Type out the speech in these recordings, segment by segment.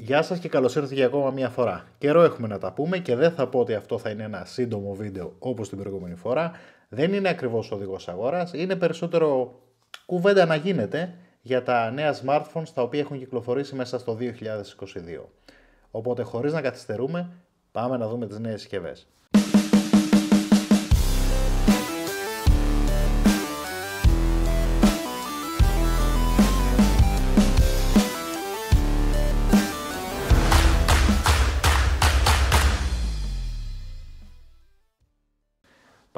Γεια σας και καλώς ήρθατε για ακόμα μια φορά. Καιρό έχουμε να τα πούμε και δεν θα πω ότι αυτό θα είναι ένα σύντομο βίντεο όπως την προηγούμενη φορά. Δεν είναι ακριβώς οδηγός αγοράς, είναι περισσότερο κουβέντα να γίνεται για τα νέα smartphones τα οποία έχουν κυκλοφορήσει μέσα στο 2022. Οπότε χωρίς να καθυστερούμε πάμε να δούμε τις νέες συσκευές.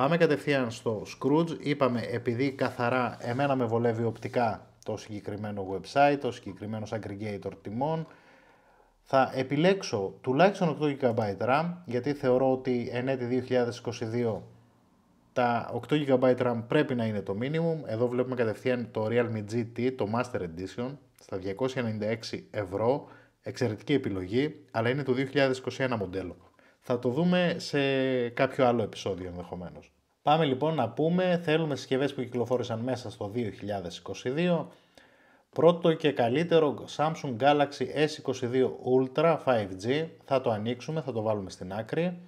Πάμε κατευθείαν στο Scrooge. Είπαμε επειδή καθαρά εμένα με βολεύει οπτικά το συγκεκριμένο website, το συγκεκριμένο aggregator τιμών, θα επιλέξω τουλάχιστον 8 GB RAM, γιατί θεωρώ ότι εν έτη 2022 τα 8 GB RAM πρέπει να είναι το minimum. Εδώ βλέπουμε κατευθείαν το Realme GT, το Master Edition, στα 296 ευρώ. Εξαιρετική επιλογή, αλλά είναι το 2021 μοντέλο. Θα το δούμε σε κάποιο άλλο επεισόδιο ενδεχομένως. Πάμε λοιπόν να πούμε, θέλουμε συσκευές που κυκλοφόρησαν μέσα στο 2022. Πρώτο και καλύτερο Samsung Galaxy S22 Ultra 5G, θα το ανοίξουμε, θα το βάλουμε στην άκρη.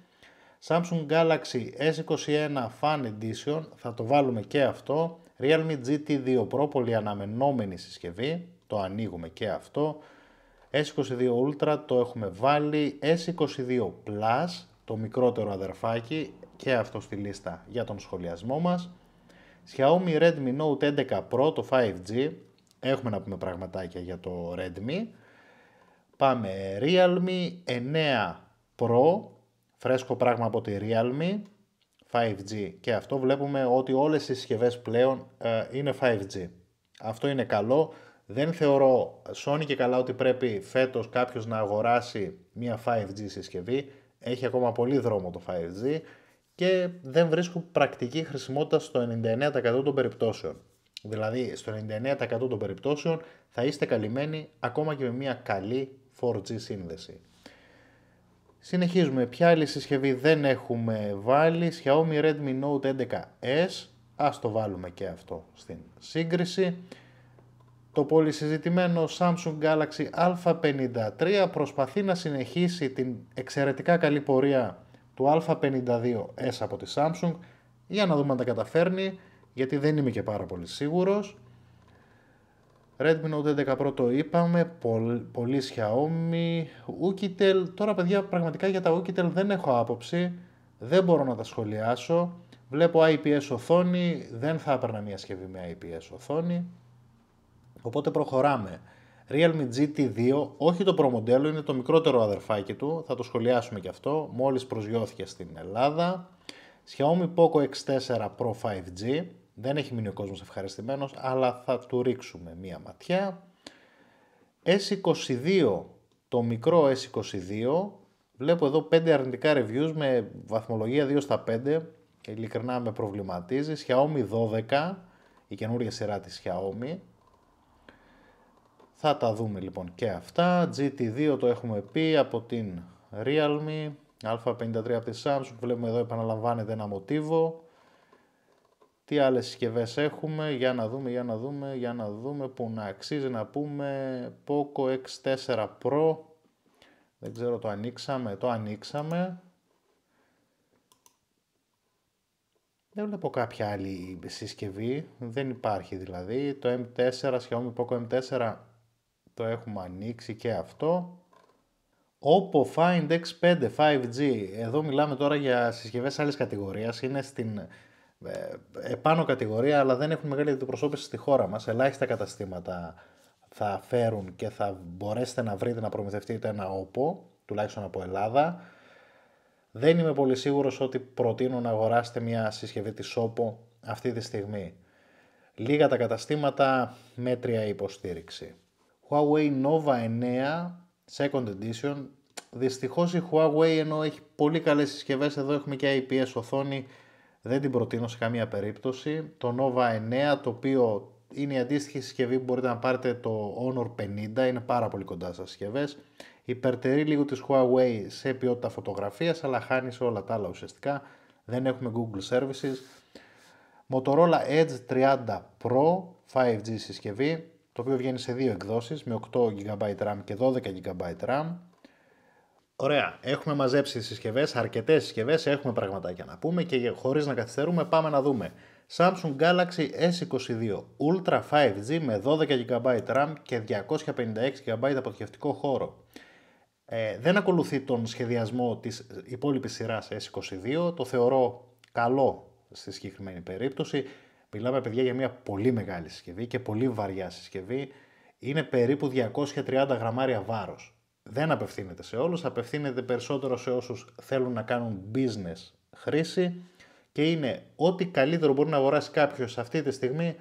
Samsung Galaxy S21 Fan Edition, θα το βάλουμε και αυτό. Realme GT2 Pro, πολύ αναμενόμενη συσκευή, το ανοίγουμε και αυτό. S22 Ultra το έχουμε βάλει, S22 Plus, το μικρότερο αδερφάκι και αυτό στη λίστα για τον σχολιασμό μας. Xiaomi Redmi Note 11 Pro το 5G, έχουμε να πούμε πραγματάκια για το Redmi. Πάμε Realme 9 Pro, φρέσκο πράγμα από τη Realme, 5G και αυτό βλέπουμε ότι όλες οι συσκευές πλέον ε, είναι 5G. Αυτό είναι καλό, δεν θεωρώ σώνει και καλά ότι πρέπει φέτος κάποιος να αγοράσει μια 5G συσκευή. Έχει ακόμα πολύ δρόμο το 5G και δεν βρίσκω πρακτική χρησιμότητα στο 99% των περιπτώσεων. Δηλαδή, στο 99% των περιπτώσεων θα είστε καλυμμένοι ακόμα και με μια καλή 4G σύνδεση. Συνεχίζουμε. Ποια άλλη συσκευή δεν έχουμε βάλει. Xiaomi Redmi Note 11S. Ας το βάλουμε και αυτό στην σύγκριση. Το πολύ συζητημένο Samsung Galaxy A53 προσπαθεί να συνεχίσει την εξαιρετικά καλή πορεία του A52s από τη Samsung για να δούμε αν τα καταφέρνει γιατί δεν είμαι και πάρα πολύ σίγουρος Redmi Note 11 Pro το είπαμε, πολύ Xiaomi, Ukitel, τώρα παιδιά πραγματικά για τα Ukitel δεν έχω άποψη, δεν μπορώ να τα σχολιάσω, βλέπω IPS οθόνη, δεν θα έπαιρνα μια συσκευή με IPS οθόνη, Οπότε προχωράμε. Realme GT2, όχι το προμοντέλο, είναι το μικρότερο αδερφάκι του, θα το σχολιάσουμε και αυτό, μόλις προσγειώθηκε στην Ελλάδα. Xiaomi Poco X4 Pro 5G, δεν έχει μείνει ο κόσμος ευχαριστημένος, αλλά θα του ρίξουμε μία ματιά. S22, το μικρό S22, βλέπω εδώ 5 αρνητικά reviews με βαθμολογία 2 στα 5, ειλικρινά με προβληματίζει. Xiaomi 12, η καινούργια σειρά της Xiaomi, θα τα δούμε λοιπόν και αυτά. GT2 το έχουμε πει από την Realme. Α53 από τη Samsung. Βλέπουμε εδώ επαναλαμβάνεται ένα μοτίβο. Τι άλλες συσκευές έχουμε. Για να δούμε, για να δούμε, για να δούμε που να αξίζει να πούμε. Poco X4 Pro. Δεν ξέρω το ανοίξαμε. Το ανοίξαμε. Δεν βλέπω κάποια άλλη συσκευή, δεν υπάρχει δηλαδή. Το M4, Xiaomi Poco M4 το έχουμε ανοίξει και αυτό. Oppo Find X5 5G, εδώ μιλάμε τώρα για συσκευές άλλης κατηγορίας, είναι στην ε, επάνω κατηγορία αλλά δεν έχουν μεγάλη αντιπροσώπηση στη χώρα μας, ελάχιστα καταστήματα θα φέρουν και θα μπορέσετε να βρείτε να προμηθευτείτε ένα Oppo, τουλάχιστον από Ελλάδα. Δεν είμαι πολύ σίγουρος ότι προτείνω να αγοράσετε μια συσκευή της Oppo αυτή τη στιγμή. Λίγα τα καταστήματα, μέτρια υποστήριξη. Huawei Nova 9 Second Edition. Δυστυχώς η Huawei ενώ έχει πολύ καλές συσκευές, εδώ έχουμε και IPS οθόνη, δεν την προτείνω σε καμία περίπτωση. Το Nova 9 το οποίο είναι η αντίστοιχη συσκευή που μπορείτε να πάρετε το Honor 50, είναι πάρα πολύ κοντά στις συσκευές. Υπερτερεί λίγο της Huawei σε ποιότητα φωτογραφίας, αλλά χάνει σε όλα τα άλλα ουσιαστικά. Δεν έχουμε Google Services. Motorola Edge 30 Pro 5G συσκευή, το οποίο βγαίνει σε δύο εκδόσεις με 8 GB RAM και 12 GB RAM. Ωραία, έχουμε μαζέψει τις συσκευές, αρκετές συσκευές, έχουμε πραγματάκια να πούμε και χωρίς να καθυστερούμε πάμε να δούμε. Samsung Galaxy S22 Ultra 5G με 12 GB RAM και 256 GB αποθηκευτικό χώρο. Ε, δεν ακολουθεί τον σχεδιασμό της υπόλοιπης σειράς S22, το θεωρώ καλό στη συγκεκριμένη περίπτωση. Μιλάμε παιδιά για μια πολύ μεγάλη συσκευή και πολύ βαριά συσκευή. Είναι περίπου 230 γραμμάρια βάρος. Δεν απευθύνεται σε όλους, απευθύνεται περισσότερο σε όσους θέλουν να κάνουν business χρήση και είναι ό,τι καλύτερο μπορεί να αγοράσει κάποιος αυτή τη στιγμή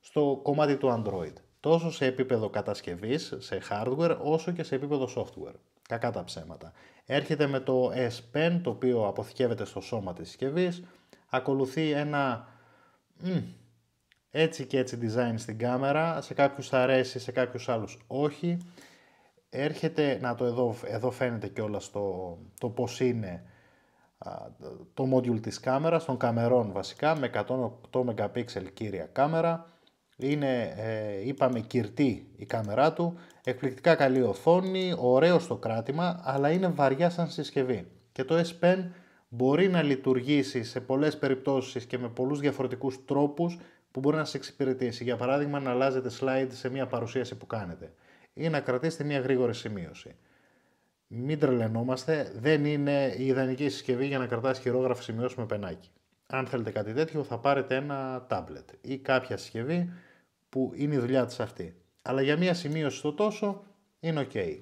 στο κομμάτι του Android. Τόσο σε επίπεδο κατασκευής, σε hardware, όσο και σε επίπεδο software. Κακά τα ψέματα. Έρχεται με το S Pen, το οποίο αποθηκεύεται στο σώμα της συσκευής, Ακολουθεί ένα έτσι και έτσι design στην κάμερα, σε κάποιους θα αρέσει, σε κάποιους άλλους όχι. Έρχεται, να το εδώ, εδώ φαίνεται και όλα το, το πώς είναι το module της κάμερας, των καμερών βασικά, με 108 MP κύρια κάμερα. Είναι, ε, είπαμε, κυρτή η κάμερά του, εκπληκτικά καλή οθόνη, ωραίο στο κράτημα, αλλά είναι βαριά σαν συσκευή. Και το S Pen μπορεί να λειτουργήσει σε πολλές περιπτώσεις και με πολλούς διαφορετικούς τρόπους που μπορεί να σε εξυπηρετήσει. Για παράδειγμα, να αλλάζετε slide σε μια παρουσίαση που κάνετε ή να κρατήσετε μια γρήγορη σημείωση. Μην τρελαινόμαστε, δεν είναι η ιδανική συσκευή για να κρατάς χειρόγραφη σημείωση με πενάκι. Αν θέλετε κάτι τέτοιο θα πάρετε ένα tablet ή κάποια συσκευή που είναι η δουλειά της αυτή. Αλλά για μια σημείωση στο τόσο είναι ok.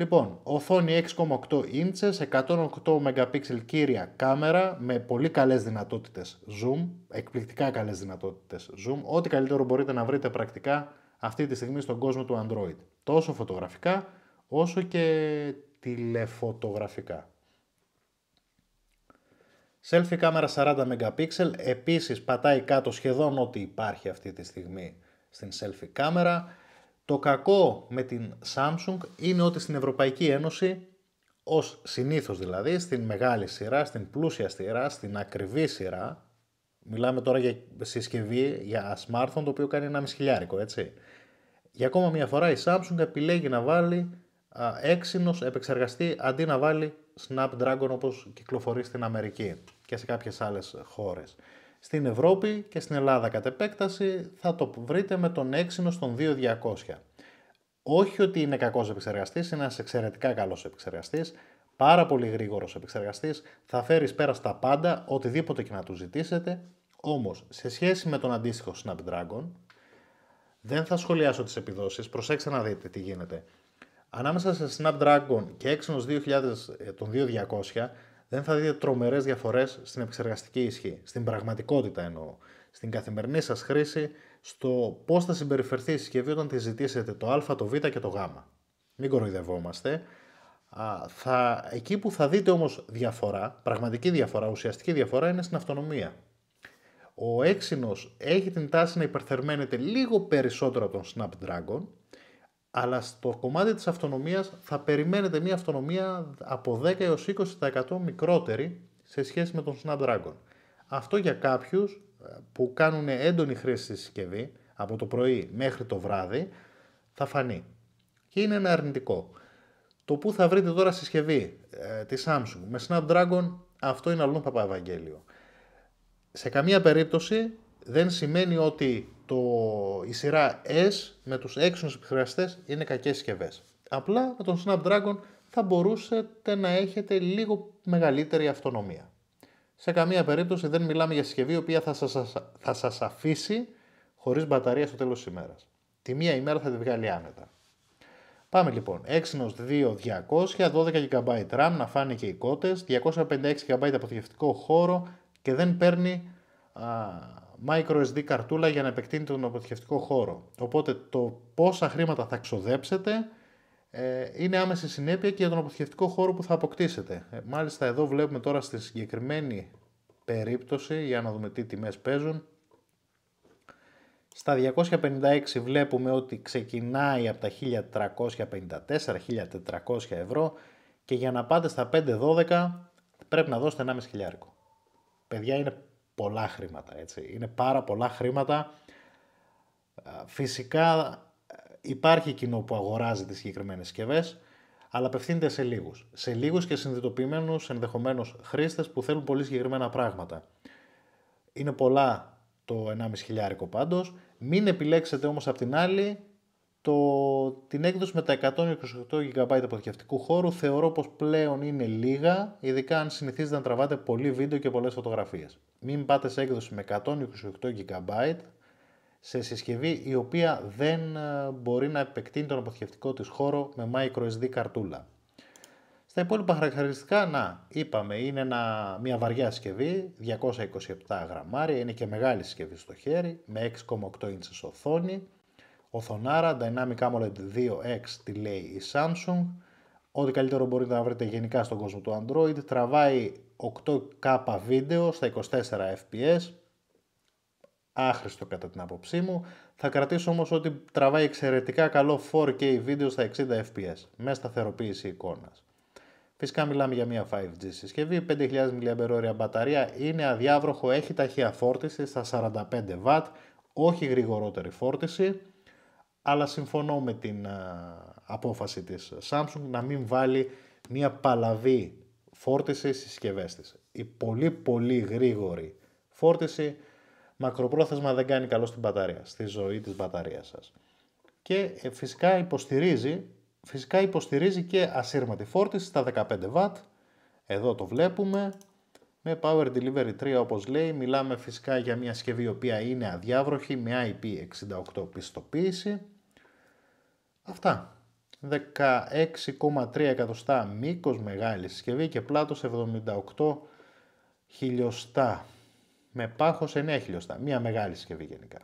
Λοιπόν, οθόνη 6,8 ίντσες, 108 MP κύρια κάμερα με πολύ καλές δυνατότητες zoom, εκπληκτικά καλές δυνατότητες zoom, ό,τι καλύτερο μπορείτε να βρείτε πρακτικά αυτή τη στιγμή στον κόσμο του Android. Τόσο φωτογραφικά, όσο και τηλεφωτογραφικά. Selfie κάμερα 40 MP, επίσης πατάει κάτω σχεδόν ό,τι υπάρχει αυτή τη στιγμή στην selfie κάμερα. Το κακό με την Samsung είναι ότι στην Ευρωπαϊκή Ένωση, ως συνήθως δηλαδή, στην μεγάλη σειρά, στην πλούσια σειρά, στην ακριβή σειρά, μιλάμε τώρα για συσκευή, για smartphone το οποίο κάνει ένα μισχυλιάρικο, έτσι. Για ακόμα μια φορά η Samsung επιλέγει να βάλει α, έξινος επεξεργαστή αντί να βάλει Snapdragon όπως κυκλοφορεί στην Αμερική και σε κάποιες άλλες χώρες στην Ευρώπη και στην Ελλάδα κατ' επέκταση θα το βρείτε με τον έξινο στον 2200. Όχι ότι είναι κακός επεξεργαστής, είναι ένας εξαιρετικά καλός επεξεργαστής, πάρα πολύ γρήγορος επεξεργαστής, θα φέρεις πέρα στα πάντα, οτιδήποτε και να του ζητήσετε, όμως σε σχέση με τον αντίστοιχο Snapdragon, δεν θα σχολιάσω τις επιδόσεις, προσέξτε να δείτε τι γίνεται. Ανάμεσα σε Snapdragon και Exynos 2000, ε, τον 2200, δεν θα δείτε τρομερές διαφορές στην επεξεργαστική ισχύ. Στην πραγματικότητα εννοώ. Στην καθημερινή σας χρήση, στο πώς θα συμπεριφερθεί η συσκευή όταν τη ζητήσετε το Α, το Β και το Γ. Μην κοροϊδευόμαστε. Α, θα, εκεί που θα δείτε όμως διαφορά, πραγματική διαφορά, ουσιαστική διαφορά είναι στην αυτονομία. Ο έξινος έχει την τάση να υπερθερμαίνεται λίγο περισσότερο από τον Snapdragon, αλλά στο κομμάτι της αυτονομίας θα περιμένετε μια αυτονομία από 10 έως 20% μικρότερη σε σχέση με τον Snapdragon. Αυτό για κάποιους ε, που κάνουν έντονη χρήση στη συσκευή από το πρωί μέχρι το βράδυ θα φανεί και είναι ένα αρνητικό. Το που θα βρείτε τώρα συσκευή ε, της Samsung με Snapdragon αυτό είναι αλλού Παπαευαγγέλιο. Σε καμία περίπτωση δεν σημαίνει ότι το, η σειρά S με τους έξινους επιφραστέ, είναι κακές συσκευές. Απλά με τον Snapdragon θα μπορούσατε να έχετε λίγο μεγαλύτερη αυτονομία. Σε καμία περίπτωση δεν μιλάμε για συσκευή η οποία θα σας, θα σας αφήσει χωρίς μπαταρία στο τέλος της ημέρας. Τη μία ημέρα θα τη βγάλει άνετα. Πάμε λοιπόν, Exynos 2200, 12 GB RAM, να φάνε και οι κότες, 256 GB αποθηκευτικό χώρο και δεν παίρνει α, microSD καρτούλα για να επεκτείνει τον αποθηκευτικό χώρο. Οπότε το πόσα χρήματα θα ξοδέψετε ε, είναι άμεση συνέπεια και για τον αποθηκευτικό χώρο που θα αποκτήσετε. Ε, μάλιστα εδώ βλέπουμε τώρα στη συγκεκριμένη περίπτωση, για να δούμε τι τιμές παίζουν. Στα 256 βλέπουμε ότι ξεκινάει από τα 1354-1400 ευρώ και για να πάτε στα 512 πρέπει να δώσετε 1.500 χιλιάρικο. Παιδιά είναι πολλά χρήματα. Έτσι. Είναι πάρα πολλά χρήματα. Φυσικά ε, υπάρχει κοινό που αγοράζει τις συγκεκριμένες συσκευές, αλλά απευθύνεται σε λίγους. Σε λίγους και συνειδητοποιημένους ενδεχομένως χρήστες που θέλουν πολύ συγκεκριμένα πράγματα. Είναι πολλά το 1,5 χιλιάρικο πάντως. Μην επιλέξετε όμως απ' την άλλη το, την έκδοση με τα 128 GB αποθηκευτικού χώρου θεωρώ πως πλέον είναι λίγα, ειδικά αν συνηθίζετε να τραβάτε πολύ βίντεο και πολλές φωτογραφίες. Μην πάτε σε έκδοση με 128 GB σε συσκευή η οποία δεν ε, μπορεί να επεκτείνει τον αποθηκευτικό της χώρο με microSD καρτούλα. Στα υπόλοιπα χαρακτηριστικά, να, είπαμε, είναι μια βαριά συσκευή, 227 γραμμάρια, είναι και μεγάλη συσκευή στο χέρι, με 6,8 ίντσες οθόνη, Οθονάρα, Dynamic AMOLED 2X τη λέει η Samsung. Ό,τι καλύτερο μπορείτε να βρείτε γενικά στον κόσμο του Android. Τραβάει 8K βίντεο στα 24 fps. Άχρηστο κατά την άποψή μου. Θα κρατήσω όμως ότι τραβάει εξαιρετικά καλό 4K βίντεο στα 60 fps. Με σταθεροποίηση εικόνας. Φυσικά μιλάμε για μια 5G συσκευή, 5.000 mAh μπαταρία, είναι αδιάβροχο, έχει ταχεία φόρτιση στα 45W, όχι γρηγορότερη φόρτιση αλλά συμφωνώ με την απόφαση της Samsung να μην βάλει μια παλαβή φόρτιση στις συσκευές της. Η πολύ πολύ γρήγορη φόρτιση μακροπρόθεσμα δεν κάνει καλό στην μπαταρία, στη ζωή της μπαταρίας σας. Και ε, φυσικά υποστηρίζει, φυσικά υποστηρίζει και ασύρματη φόρτιση στα 15W. Εδώ το βλέπουμε, με Power Delivery 3 όπως λέει μιλάμε φυσικά για μια συσκευή η οποία είναι αδιάβροχη με IP68 πιστοποίηση. Αυτά. 16,3 εκατοστά μήκος μεγάλη συσκευή και πλάτος 78 χιλιοστά με πάχος 9 χιλιοστά. Μια μεγάλη συσκευή γενικά.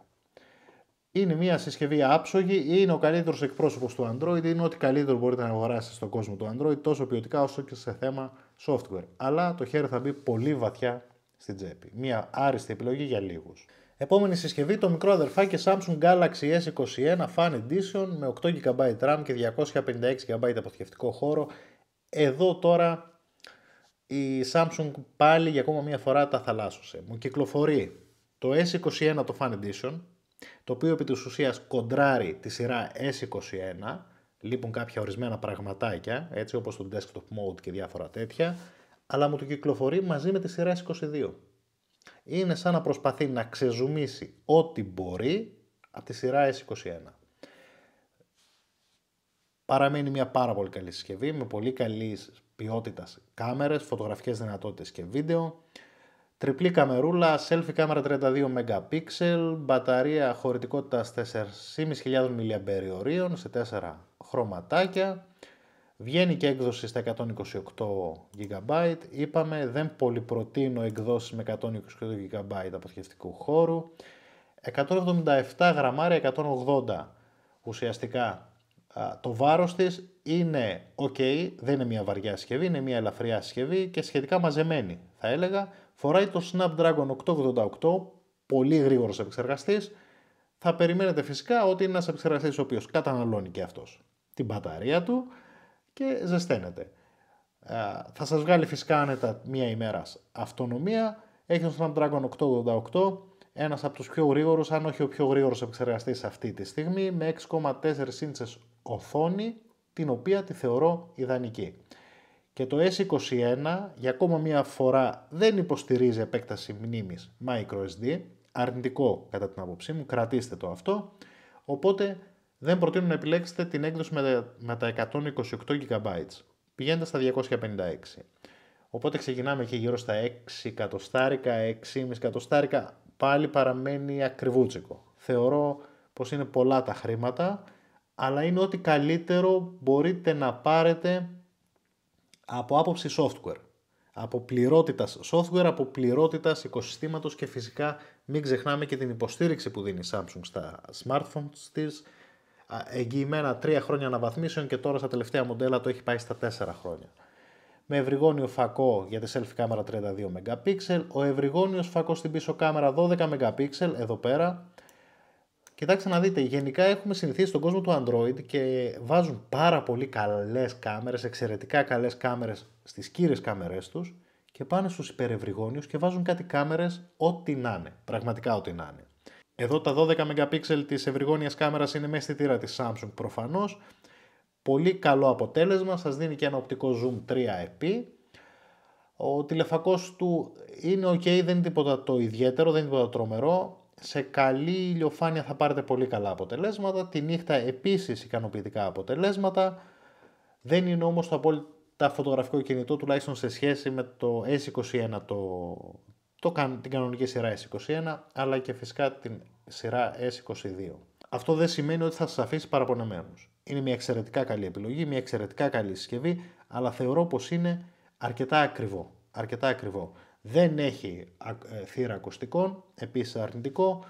Είναι μια συσκευή άψογη, είναι ο καλύτερος εκπρόσωπος του Android, είναι ό,τι καλύτερο μπορείτε να αγοράσετε στον κόσμο του Android, τόσο ποιοτικά όσο και σε θέμα software. Αλλά το χέρι θα μπει πολύ βαθιά στην τσέπη. Μια άριστη επιλογή για λίγους. Επόμενη συσκευή το μικρό αδερφάκι Samsung Galaxy S21 Fan Edition με 8 GB RAM και 256 GB αποθηκευτικό χώρο. Εδώ τώρα η Samsung πάλι για ακόμα μία φορά τα θαλάσσωσε. Μου κυκλοφορεί το S21 το Fan Edition, το οποίο επί της ουσίας κοντράρει τη σειρά S21 λείπουν κάποια ορισμένα πραγματάκια, έτσι όπως το desktop mode και διάφορα τέτοια, αλλά μου το κυκλοφορεί μαζί με τη σειρά 22. Είναι σαν να προσπαθεί να ξεζουμίσει ό,τι μπορεί από τη σειρά S21. Παραμένει μια πάρα πολύ καλή συσκευή με πολύ καλής ποιότητας κάμερες, φωτογραφικές δυνατότητες και βίντεο. Τριπλή καμερούλα, selfie κάμερα 32 MP, μπαταρία χωρητικότητας 4.500 mAh σε 4 χρωματάκια. Βγαίνει και έκδοση στα 128 GB. Είπαμε, δεν πολυπροτείνω εκδόσεις με 128 GB αποθηκευτικού χώρου. 177 γραμμάρια, 180 ουσιαστικά το βάρος της είναι ok, δεν είναι μια βαριά συσκευή, είναι μια ελαφριά συσκευή και σχετικά μαζεμένη θα έλεγα. Φοράει το Snapdragon 888, πολύ γρήγορος επεξεργαστής. Θα περιμένετε φυσικά ότι είναι ένας επεξεργαστής ο οποίος καταναλώνει και αυτός την μπαταρία του και ζεσταίνεται. Ε, θα σας βγάλει φυσικά άνετα μία ημέρα αυτονομία. Έχει το Snapdragon 888, ένας από τους πιο γρήγορους, αν όχι ο πιο γρήγορος επεξεργαστής αυτή τη στιγμή, με 6,4 ίντσες οθόνη, την οποία τη θεωρώ ιδανική και το S21 για ακόμα μία φορά δεν υποστηρίζει επέκταση μνήμης microSD, αρνητικό κατά την άποψή μου, κρατήστε το αυτό, οπότε δεν προτείνω να επιλέξετε την έκδοση με τα 128 GB, πηγαίνετε στα 256. Οπότε ξεκινάμε και γύρω στα 6 κατοστάρικα, 6,5 κατοστάρικα, πάλι παραμένει ακριβούτσικο. Θεωρώ πως είναι πολλά τα χρήματα, αλλά είναι ό,τι καλύτερο μπορείτε να πάρετε από άποψη software. Από πληρότητας software, από πληρότητας οικοσυστήματος και φυσικά μην ξεχνάμε και την υποστήριξη που δίνει η Samsung στα smartphones της. Εγγυημένα τρία χρόνια αναβαθμίσεων και τώρα στα τελευταία μοντέλα το έχει πάει στα τέσσερα χρόνια. Με ευρυγόνιο φακό για τη selfie κάμερα 32 MP, ο ευρυγόνιος φακός στην πίσω κάμερα 12 MP εδώ πέρα, Κοιτάξτε να δείτε, γενικά έχουμε συνηθίσει στον κόσμο του Android και βάζουν πάρα πολύ καλές κάμερες, εξαιρετικά καλές κάμερες στις κύριες κάμερές τους και πάνε στους υπερευρυγόνιους και βάζουν κάτι κάμερες ό,τι να είναι, πραγματικά ό,τι να είναι. Εδώ τα 12 MP της ευρυγόνιας κάμερας είναι μέσα στη τύρα της Samsung προφανώς. Πολύ καλό αποτέλεσμα, σας δίνει και ένα οπτικό zoom 3EP. Ο τηλεφακός του είναι ok, δεν είναι τίποτα το ιδιαίτερο, δεν είναι τίποτα τρομερό σε καλή ηλιοφάνεια θα πάρετε πολύ καλά αποτελέσματα. Τη νύχτα επίσης ικανοποιητικά αποτελέσματα. Δεν είναι όμως το απόλυτα φωτογραφικό κινητό τουλάχιστον σε σχέση με το S21 το, το, την κανονική σειρά S21 αλλά και φυσικά την σειρά S22. Αυτό δεν σημαίνει ότι θα σας αφήσει παραπονεμένους. Είναι μια εξαιρετικά καλή επιλογή, μια εξαιρετικά καλή συσκευή αλλά θεωρώ πως είναι αρκετά ακριβό. Αρκετά ακριβό δεν έχει ε, θύρα ακουστικών, επίσης αρνητικό.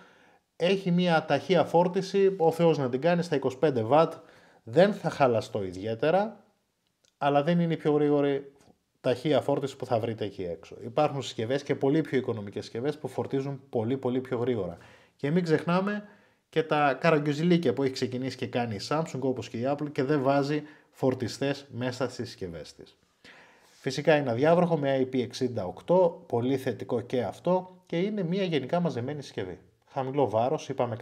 Έχει μια ταχεία φόρτιση, ο Θεός να την κάνει στα 25 W, δεν θα χαλαστώ ιδιαίτερα, αλλά δεν είναι η πιο γρήγορη ταχεία φόρτιση που θα βρείτε εκεί έξω. Υπάρχουν συσκευές και πολύ πιο οικονομικές συσκευές που φορτίζουν πολύ πολύ πιο γρήγορα. Και μην ξεχνάμε και τα καραγκιουζιλίκια που έχει ξεκινήσει και κάνει η Samsung όπως και η Apple και δεν βάζει φορτιστές μέσα στις συσκευές της. Φυσικά είναι αδιάβροχο με IP68, πολύ θετικό και αυτό και είναι μια γενικά μαζεμένη συσκευή. Χαμηλό βάρος, είπαμε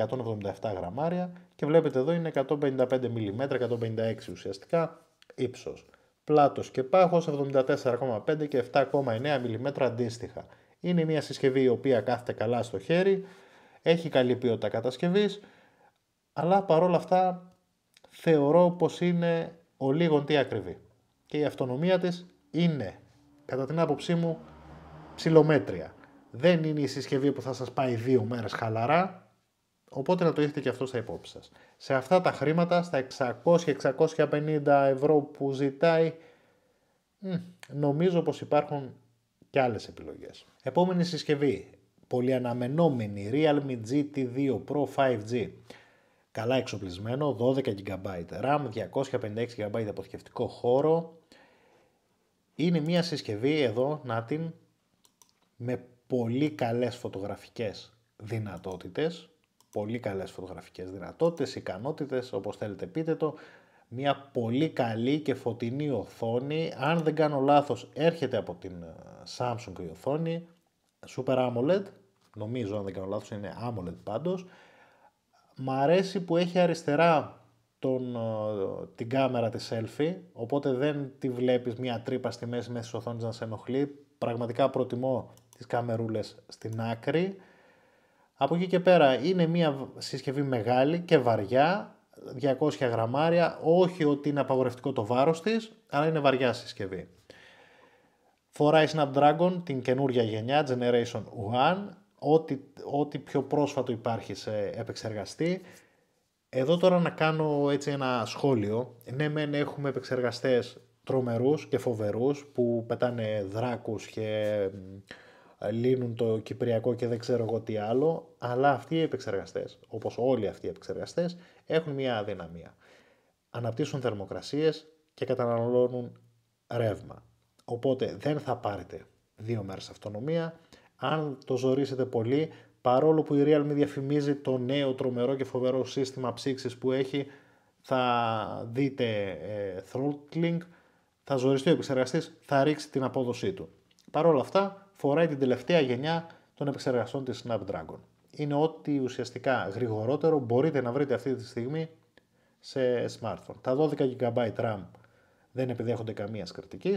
177 γραμμάρια και βλέπετε εδώ είναι 155 mm, 156 ουσιαστικά ύψος. Πλάτος και πάχος 74,5 και 7,9 mm αντίστοιχα. Είναι μια συσκευή η οποία κάθεται καλά στο χέρι, έχει καλή ποιότητα κατασκευής, αλλά παρόλα αυτά θεωρώ πως είναι ο λίγον τι ακριβή. Και η αυτονομία της είναι, κατά την άποψή μου, ψηλομέτρια. Δεν είναι η συσκευή που θα σας πάει δύο μέρες χαλαρά, οπότε να το έχετε και αυτό στα υπόψη σας. Σε αυτά τα χρήματα, στα 600-650 ευρώ που ζητάει, νομίζω πως υπάρχουν και άλλες επιλογές. Επόμενη συσκευή, πολυαναμενόμενη Realme GT2 Pro 5G. Καλά εξοπλισμένο, 12 GB RAM, 256 GB αποθηκευτικό χώρο, είναι μια συσκευή εδώ, να την, με πολύ καλές φωτογραφικές δυνατότητες, πολύ καλές φωτογραφικές δυνατότητες, ικανότητες, όπως θέλετε πείτε το, μια πολύ καλή και φωτεινή οθόνη. Αν δεν κάνω λάθος έρχεται από την ε, Samsung η οθόνη, Super AMOLED, νομίζω αν δεν κάνω λάθος είναι AMOLED πάντως. Μ' αρέσει που έχει αριστερά τον, ε, την κάμερα της selfie, οπότε δεν τη βλέπεις μια τρύπα στη μέση μέσα της οθόνης να σε ενοχλεί. Πραγματικά προτιμώ τις καμερούλες στην άκρη. Από εκεί και πέρα είναι μια συσκευή μεγάλη και βαριά, 200 γραμμάρια, όχι ότι είναι απαγορευτικό το βάρος της, αλλά είναι βαριά συσκευή. Φοράει Snapdragon την καινούργια γενιά, Generation 1, ό,τι, ό,τι πιο πρόσφατο υπάρχει σε επεξεργαστή. Εδώ τώρα να κάνω έτσι ένα σχόλιο. Ναι, μεν έχουμε επεξεργαστές τρομερούς και φοβερούς που πετάνε δράκους και λύνουν το κυπριακό και δεν ξέρω εγώ τι άλλο, αλλά αυτοί οι επεξεργαστές, όπως όλοι αυτοί οι επεξεργαστές, έχουν μια αδυναμία. Αναπτύσσουν θερμοκρασίες και καταναλώνουν ρεύμα. Οπότε δεν θα πάρετε δύο μέρες αυτονομία. Αν το ζορίσετε πολύ Παρόλο που η Realme διαφημίζει το νέο τρομερό και φοβερό σύστημα ψήξης που έχει, θα δείτε ε, throttling, θα ζοριστεί ο επεξεργαστής, θα ρίξει την απόδοσή του. Παρ' όλα αυτά, φοράει την τελευταία γενιά των επεξεργαστών της Snapdragon. Είναι ό,τι ουσιαστικά γρηγορότερο μπορείτε να βρείτε αυτή τη στιγμή σε smartphone. Τα 12 GB RAM δεν επιδέχονται καμίας κριτικής.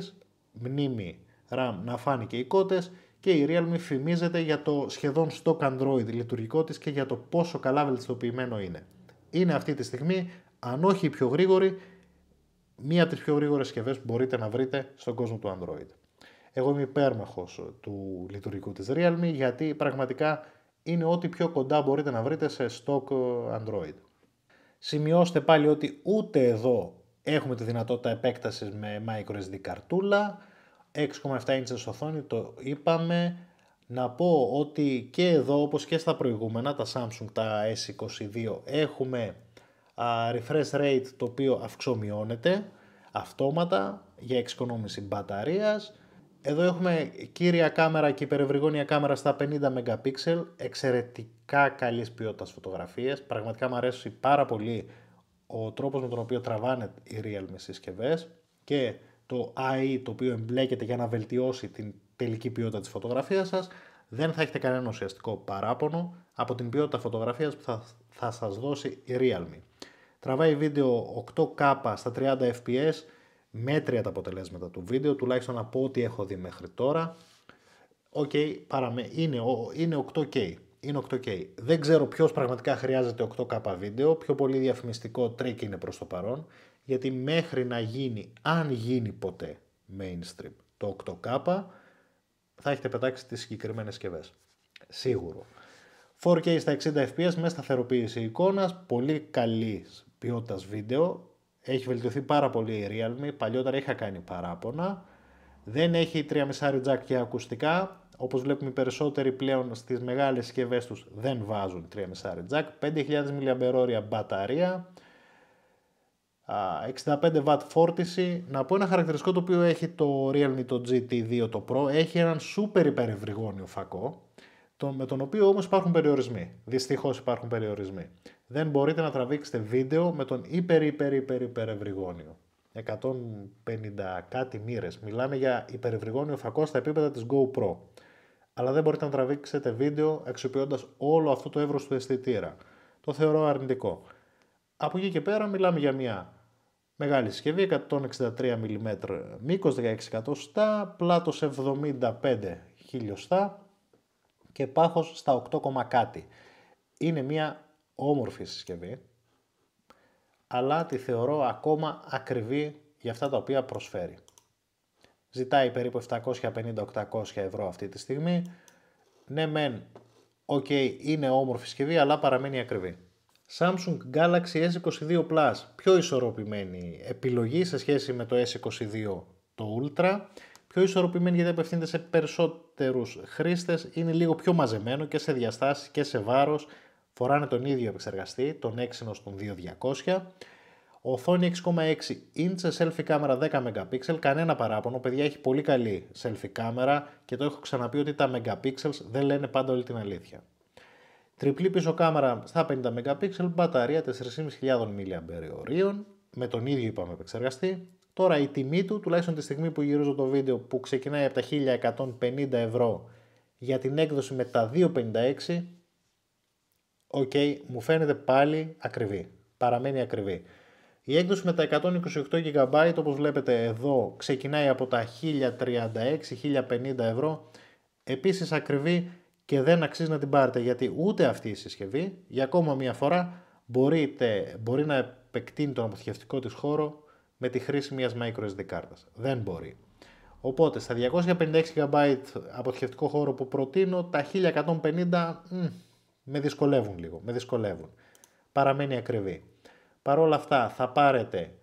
Μνήμη RAM να φάνηκε οι κότες και η Realme φημίζεται για το σχεδόν stock Android λειτουργικό της και για το πόσο καλά βελτιστοποιημένο είναι. Είναι αυτή τη στιγμή, αν όχι η πιο γρήγορη, μία από τις πιο γρήγορες συσκευές που μπορείτε να βρείτε στον κόσμο του Android. Εγώ είμαι υπέρμαχος ε, του λειτουργικού της Realme γιατί πραγματικά είναι ό,τι πιο κοντά μπορείτε να βρείτε σε stock ε, Android. Σημειώστε πάλι ότι ούτε εδώ έχουμε τη δυνατότητα επέκτασης με microSD καρτούλα, 6,7 inches οθόνη, το είπαμε. Να πω ότι και εδώ, όπως και στα προηγούμενα, τα Samsung, τα S22, έχουμε refresh rate το οποίο αυξομειώνεται αυτόματα για εξοικονόμηση μπαταρίας. Εδώ έχουμε κύρια κάμερα και υπερευρυγόνια κάμερα στα 50 MP, εξαιρετικά καλής ποιότητας φωτογραφίες. Πραγματικά μου αρέσει πάρα πολύ ο τρόπος με τον οποίο τραβάνε οι Realme συσκευές και το AI το οποίο εμπλέκεται για να βελτιώσει την τελική ποιότητα της φωτογραφίας σας, δεν θα έχετε κανένα ουσιαστικό παράπονο από την ποιότητα φωτογραφίας που θα, θα σας δώσει η Realme. Τραβάει βίντεο 8K στα 30 fps, μέτρια τα αποτελέσματα του βίντεο, τουλάχιστον από ό,τι έχω δει μέχρι τώρα. Οκ, okay, παραμε... είναι, είναι 8K. Είναι 8K. Δεν ξέρω ποιος πραγματικά χρειάζεται 8K βίντεο, πιο πολύ διαφημιστικό τρίκ είναι προς το παρόν γιατί μέχρι να γίνει, αν γίνει ποτέ mainstream το 8K, θα έχετε πετάξει τις συγκεκριμένες συσκευές. Σίγουρο. 4K στα 60 fps με σταθεροποίηση εικόνας, πολύ καλής ποιότητας βίντεο, έχει βελτιωθεί πάρα πολύ η Realme, παλιότερα είχα κάνει παράπονα, δεν έχει 3,5 jack και ακουστικά, όπως βλέπουμε οι περισσότεροι πλέον στις μεγάλες συσκευές τους δεν βάζουν 3,5 jack, 5.000 mAh μπαταρία, 65 W φόρτιση. Να πω ένα χαρακτηριστικό το οποίο έχει το Realme το GT2 το Pro. Έχει έναν σούπερ υπερευρυγόνιο φακό, το, με τον οποίο όμως υπάρχουν περιορισμοί. Δυστυχώς υπάρχουν περιορισμοί. Δεν μπορείτε να τραβήξετε βίντεο με τον υπερ υπερ υπερ υπερευρυγόνιο. 150 κάτι μοίρες. Μιλάμε για υπερευρυγόνιο φακό στα επίπεδα της GoPro. Αλλά δεν μπορείτε να τραβήξετε βίντεο αξιοποιώντας όλο αυτό το εύρος του αισθητήρα. Το θεωρώ αρνητικό. Από εκεί και πέρα μιλάμε για μια Μεγάλη συσκευή, 163 mm μήκος, 16 εκατοστά, πλάτος 75 χιλιοστά και πάχος στα 8, κάτι. Είναι μια όμορφη συσκευή, αλλά τη θεωρώ ακόμα ακριβή για αυτά τα οποία προσφέρει. Ζητάει περίπου 750-800 ευρώ αυτή τη στιγμή. Ναι μεν, οκ, okay, είναι όμορφη συσκευή, αλλά παραμένει ακριβή. Samsung Galaxy S22 Plus, πιο ισορροπημένη επιλογή σε σχέση με το S22 το Ultra. Πιο ισορροπημένη γιατί απευθύνεται σε περισσότερους χρήστες, είναι λίγο πιο μαζεμένο και σε διαστάσεις και σε βάρος. Φοράνε τον ίδιο επεξεργαστή, τον Exynos τον 2200. Οθόνη 6,6 inch, selfie κάμερα 10 megapixel, κανένα παράπονο. Παιδιά έχει πολύ καλή selfie κάμερα και το έχω ξαναπεί ότι τα megapixels δεν λένε πάντα όλη την αλήθεια. Τριπλή πίσω κάμερα στα 50 MP, μπαταρία 4.500 mAh με τον ίδιο είπαμε επεξεργαστή. Τώρα η τιμή του, τουλάχιστον τη στιγμή που γυρίζω το βίντεο που ξεκινάει από τα 1150 ευρώ για την έκδοση με τα 256, οκ, μου φαίνεται πάλι ακριβή, παραμένει ακριβή. Η έκδοση με τα 128 GB όπως βλέπετε εδώ ξεκινάει από τα 1036-1050 ευρώ, επίσης ακριβή και δεν αξίζει να την πάρετε γιατί ούτε αυτή η συσκευή για ακόμα μία φορά μπορείτε, μπορεί να επεκτείνει τον αποθηκευτικό της χώρο με τη χρήση μιας microSD κάρτας. Δεν μπορεί. Οπότε στα 256 GB αποθηκευτικό χώρο που προτείνω τα 1150 μ, με δυσκολεύουν λίγο, με δυσκολεύουν. Παραμένει ακριβή. Παρ' όλα αυτά θα πάρετε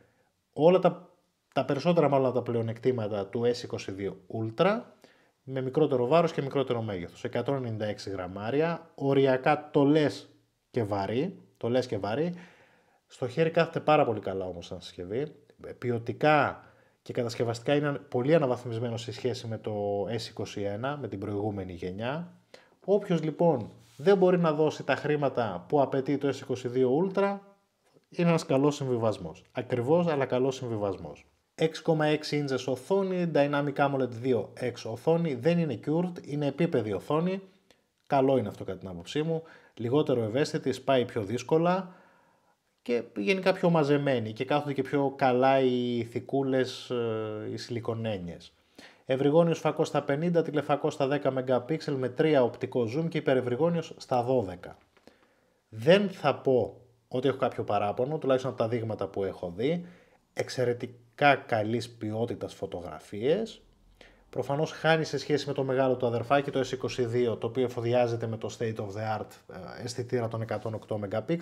όλα τα, τα περισσότερα μάλλον τα πλεονεκτήματα του S22 Ultra με μικρότερο βάρος και μικρότερο μέγεθος. 196 γραμμάρια, οριακά το λες και βαρύ, το και βαρύ. Στο χέρι κάθεται πάρα πολύ καλά όμως σαν συσκευή. Ποιοτικά και κατασκευαστικά είναι πολύ αναβαθμισμένο σε σχέση με το S21, με την προηγούμενη γενιά. Όποιος λοιπόν δεν μπορεί να δώσει τα χρήματα που απαιτεί το S22 Ultra, είναι ένας καλός συμβιβασμός. Ακριβώς αλλά καλός συμβιβασμός. 6,6 ίντζες οθόνη, Dynamic AMOLED 2X οθόνη, δεν είναι curved, είναι επίπεδη οθόνη. Καλό είναι αυτό κατά την άποψή μου. Λιγότερο ευαίσθητη, σπάει πιο δύσκολα και γενικά πιο μαζεμένη και κάθονται και πιο καλά οι θικούλες, ε, οι σιλικονένιες. Ευρυγόνιος φακός στα 50, τηλεφακός στα 10 MP με 3 οπτικό zoom και υπερευρυγόνιος στα 12. Δεν θα πω ότι έχω κάποιο παράπονο, τουλάχιστον από τα δείγματα που έχω δει. Εξαιρετικά εξαιρετικά καλής ποιότητας φωτογραφίες. Προφανώς χάνει σε σχέση με το μεγάλο του αδερφάκι το S22 το οποίο εφοδιάζεται με το state of the art ε, αισθητήρα των 108 MP.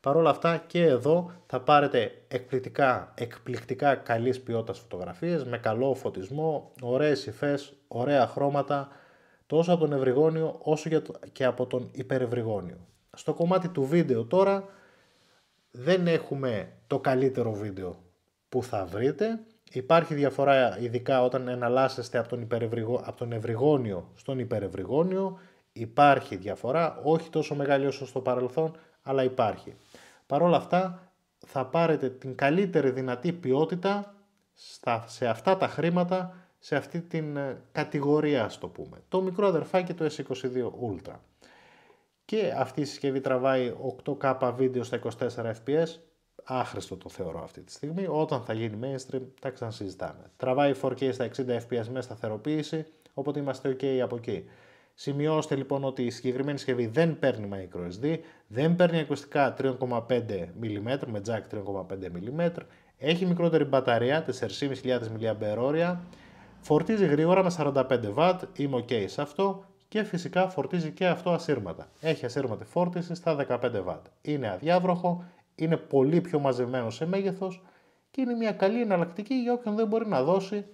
Παρ' όλα αυτά και εδώ θα πάρετε εκπληκτικά, εκπληκτικά καλής ποιότητας φωτογραφίες με καλό φωτισμό, ωραίες υφές, ωραία χρώματα τόσο από τον ευρυγόνιο όσο και από τον υπερευρυγόνιο. Στο κομμάτι του βίντεο τώρα δεν έχουμε το καλύτερο βίντεο που θα βρείτε. Υπάρχει διαφορά ειδικά όταν εναλλάσσεστε από τον, υπερευρυγό, από τον ευρυγόνιο στον υπερευρυγόνιο. Υπάρχει διαφορά, όχι τόσο μεγάλη όσο στο παρελθόν, αλλά υπάρχει. Παρ' όλα αυτά θα πάρετε την καλύτερη δυνατή ποιότητα σε αυτά τα χρήματα, σε αυτή την ε, κατηγορία ας το πούμε. Το μικρό αδερφάκι το S22 Ultra. Και αυτή η συσκευή τραβάει 8K βίντεο στα 24 fps, άχρηστο το θεωρώ αυτή τη στιγμή. Όταν θα γίνει mainstream, τα ξανασυζητάμε. Τραβάει 4K στα 60 FPS με σταθεροποίηση, οπότε είμαστε OK από εκεί. Σημειώστε λοιπόν ότι η συγκεκριμένη συσκευή δεν παίρνει microSD, δεν παίρνει ακουστικά 3,5 mm με jack 3,5 mm, έχει μικρότερη μπαταρία 4.500 mAh, φορτίζει γρήγορα με 45 W, είμαι ok σε αυτό και φυσικά φορτίζει και αυτό ασύρματα. Έχει ασύρματη φόρτιση στα 15 W. Είναι αδιάβροχο, είναι πολύ πιο μαζεμένος σε μέγεθος και είναι μια καλή εναλλακτική για όποιον δεν μπορεί να δώσει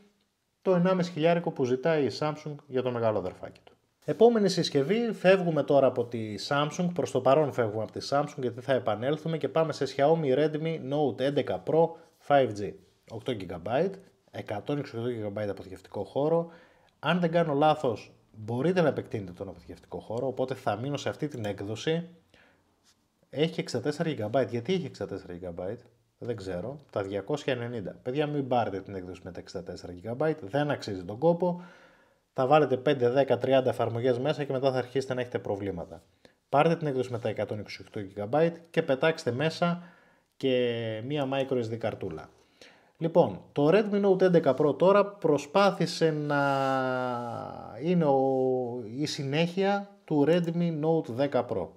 το 1,5 χιλιάρικο που ζητάει η Samsung για το μεγάλο αδερφάκι του. Επόμενη συσκευή, φεύγουμε τώρα από τη Samsung, προς το παρόν φεύγουμε από τη Samsung γιατί θα επανέλθουμε και πάμε σε Xiaomi Redmi Note 11 Pro 5G. 8 GB, 128GB GB αποθηκευτικό χώρο. Αν δεν κάνω λάθος, μπορείτε να επεκτείνετε τον αποθηκευτικό χώρο, οπότε θα μείνω σε αυτή την έκδοση έχει 64 GB. Γιατί έχει 64 GB, δεν ξέρω. Τα 290. Παιδιά, μην πάρετε την έκδοση με τα 64 GB. Δεν αξίζει τον κόπο. Θα βάλετε 5, 10, 30 εφαρμογές μέσα και μετά θα αρχίσετε να έχετε προβλήματα. Πάρτε την έκδοση με τα 128 GB και πετάξτε μέσα και μία microSD καρτούλα. Λοιπόν, το Redmi Note 11 Pro τώρα προσπάθησε να είναι ο... η συνέχεια του Redmi Note 10 Pro.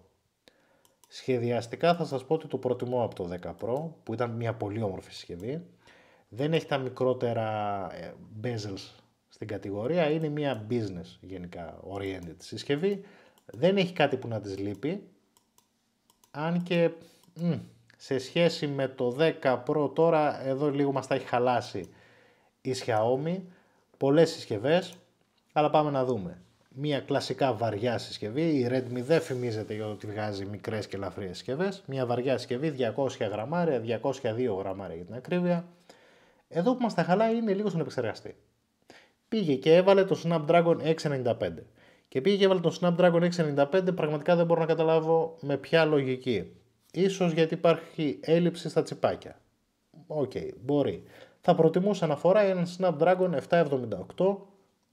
Σχεδιαστικά θα σας πω ότι το προτιμώ από το 10 Pro που ήταν μια πολύ όμορφη συσκευή. Δεν έχει τα μικρότερα ε, bezels στην κατηγορία, είναι μια business γενικά oriented συσκευή. Δεν έχει κάτι που να της λείπει, αν και σε σχέση με το 10 Pro τώρα εδώ λίγο μας τα έχει χαλάσει η Xiaomi. Πολλές συσκευές, αλλά πάμε να δούμε μια κλασικά βαριά συσκευή. Η Redmi δεν φημίζεται για ότι βγάζει μικρές και ελαφρύες συσκευές. Μια βαριά συσκευή, 200 γραμμάρια, 202 γραμμάρια για την ακρίβεια. Εδώ που μας τα χαλάει είναι λίγο στον επεξεργαστή. Πήγε και έβαλε το Snapdragon 695. Και πήγε και έβαλε το Snapdragon 695, πραγματικά δεν μπορώ να καταλάβω με ποια λογική. Ίσως γιατί υπάρχει έλλειψη στα τσιπάκια. Οκ, okay, μπορεί. Θα προτιμούσα να φοράει ένα Snapdragon 778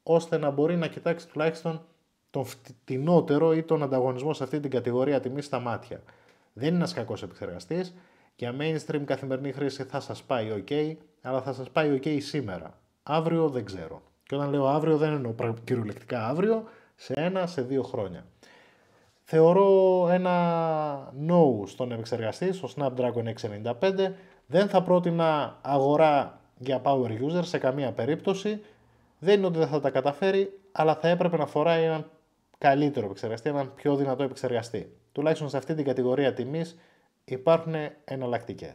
ώστε να μπορεί να κοιτάξει τουλάχιστον τον φτηνότερο ή τον ανταγωνισμό σε αυτή την κατηγορία τιμή στα μάτια. Δεν είναι ένας κακός επεξεργαστής. Για mainstream καθημερινή χρήση θα σας πάει OK, αλλά θα σας πάει OK σήμερα. Αύριο δεν ξέρω. Και όταν λέω αύριο, δεν εννοώ κυριολεκτικά αύριο, σε ένα, σε δύο χρόνια. Θεωρώ ένα no στον επεξεργαστή, στο Snapdragon 695. Δεν θα πρότεινα αγορά για power user σε καμία περίπτωση. Δεν είναι ότι δεν θα τα καταφέρει, αλλά θα έπρεπε να φοράει έναν καλύτερο επεξεργαστή, έναν πιο δυνατό επεξεργαστή. Τουλάχιστον σε αυτή την κατηγορία τιμής υπάρχουν εναλλακτικές.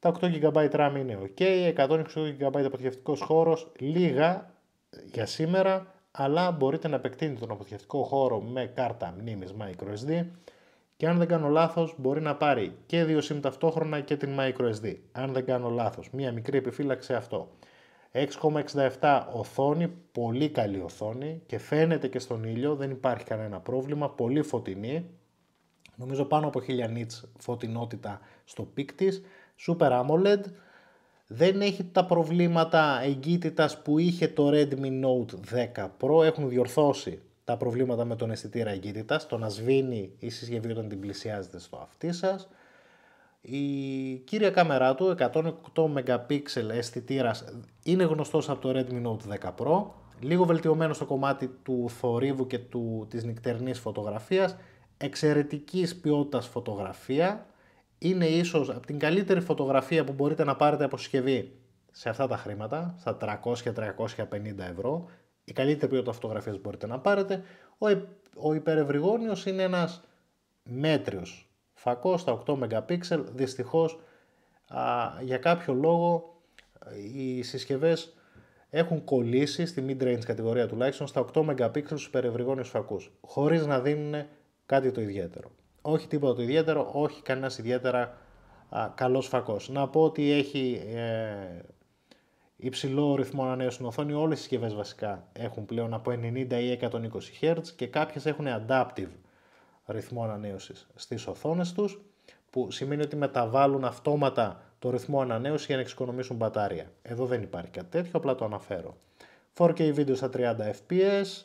Τα 8 GB RAM είναι ok, 128 GB αποθηκευτικός χώρος, λίγα για σήμερα, αλλά μπορείτε να επεκτείνετε τον αποθηκευτικό χώρο με κάρτα μνήμης microSD και αν δεν κάνω λάθος, μπορεί να πάρει και δύο SIM ταυτόχρονα και την microSD. Αν δεν κάνω λάθος, μία μικρή επιφύλαξη αυτό. 6,67 οθόνη, πολύ καλή οθόνη και φαίνεται και στον ήλιο, δεν υπάρχει κανένα πρόβλημα, πολύ φωτεινή. Νομίζω πάνω από 1000 nits φωτεινότητα στο πικ της, Super AMOLED. Δεν έχει τα προβλήματα εγκύτητας που είχε το Redmi Note 10 Pro, έχουν διορθώσει τα προβλήματα με τον αισθητήρα εγκύτητας, το να σβήνει η συσκευή όταν την πλησιάζετε στο αυτί σας. Η κύρια κάμερά του, 108 MP αισθητήρας, είναι γνωστός από το Redmi Note 10 Pro, λίγο βελτιωμένο στο κομμάτι του θορύβου και του, της νυχτερινής φωτογραφίας, εξαιρετικής ποιότητας φωτογραφία, είναι ίσως από την καλύτερη φωτογραφία που μπορείτε να πάρετε από συσκευή σε αυτά τα χρήματα, στα 300-350 ευρώ, η καλύτερη ποιότητα φωτογραφίας μπορείτε να πάρετε, ο, ο είναι ένας μέτριος φακό στα 8 MP. Δυστυχώ για κάποιο λόγο οι συσκευές έχουν κολλήσει στη mid-range κατηγορία τουλάχιστον στα 8 MP στους περιευρυγόνιου φακούς, χωρίς να δίνουν κάτι το ιδιαίτερο. Όχι τίποτα το ιδιαίτερο, όχι κανένας ιδιαίτερα καλός φακός. Να πω ότι έχει ε, υψηλό ρυθμό ανανέωσης στην οθόνη. Όλες οι συσκευές βασικά έχουν πλέον από 90 ή 120 Hz και κάποιες έχουν adaptive ρυθμό ανανέωσης στις οθόνες τους, που σημαίνει ότι μεταβάλουν αυτόματα το ρυθμό ανανέωσης για να εξοικονομήσουν μπατάρια. Εδώ δεν υπάρχει κάτι τέτοιο, απλά το αναφέρω. 4K βίντεο στα 30 fps,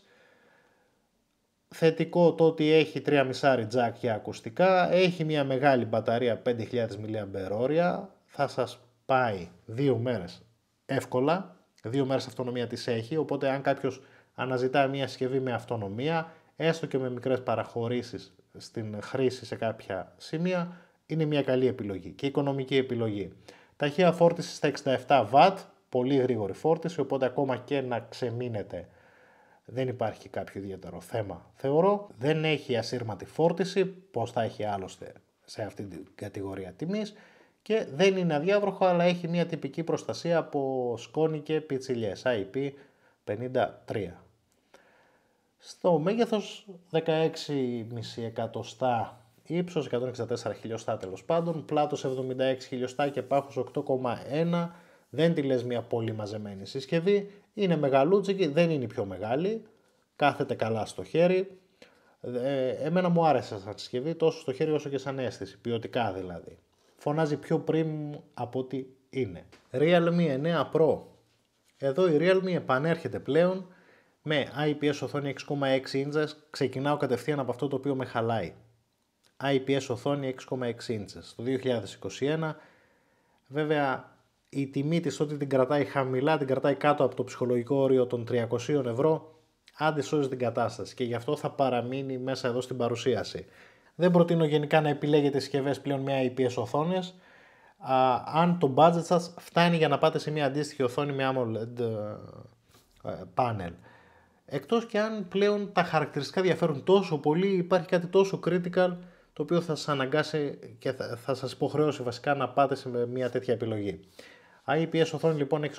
θετικό το ότι έχει 3,5 jack για ακουστικά, έχει μια μεγάλη μπαταρία 5.000 mAh, θα σας πάει δύο μέρες εύκολα, δύο μέρες αυτονομία της έχει, οπότε αν κάποιος αναζητά μια συσκευή με αυτονομία, έστω και με μικρές παραχωρήσεις στην χρήση σε κάποια σημεία, είναι μια καλή επιλογή και οικονομική επιλογή. Ταχεία φόρτιση στα 67 W, πολύ γρήγορη φόρτιση, οπότε ακόμα και να ξεμείνετε δεν υπάρχει κάποιο ιδιαίτερο θέμα, θεωρώ. Δεν έχει ασύρματη φόρτιση, πώς θα έχει άλλωστε σε αυτή την κατηγορία τιμής και δεν είναι αδιάβροχο, αλλά έχει μια τυπική προστασία από σκόνη και πιτσιλιές, IP53 στο μέγεθος 16,5 εκατοστά ύψος, 164 χιλιοστά τέλος πάντων, πλάτος 76 χιλιοστά και πάχος 8,1 δεν τη λες μια πολύ μαζεμένη συσκευή, είναι μεγαλούτσικη, δεν είναι η πιο μεγάλη, κάθεται καλά στο χέρι. Ε, εμένα μου άρεσε σαν συσκευή τόσο στο χέρι όσο και σαν αίσθηση, ποιοτικά δηλαδή. Φωνάζει πιο πριν από ό,τι είναι. Realme 9 Pro. Εδώ η Realme επανέρχεται πλέον με IPS οθόνη 6,6 inches ξεκινάω κατευθείαν από αυτό το οποίο με χαλάει. IPS οθόνη 6,6 inches το 2021. Βέβαια η τιμή της ότι την κρατάει χαμηλά, την κρατάει κάτω από το ψυχολογικό όριο των 300 ευρώ, άντε σώζει την κατάσταση και γι' αυτό θα παραμείνει μέσα εδώ στην παρουσίαση. Δεν προτείνω γενικά να επιλέγετε συσκευές πλέον με IPS οθόνε. Αν το budget σας φτάνει για να πάτε σε μια αντίστοιχη οθόνη με AMOLED panel. Ε, ε, Εκτός και αν πλέον τα χαρακτηριστικά διαφέρουν τόσο πολύ, υπάρχει κάτι τόσο critical το οποίο θα σας αναγκάσει και θα, σα σας υποχρεώσει βασικά να πάτε σε μια τέτοια επιλογή. IPS οθόνη λοιπόν 6,6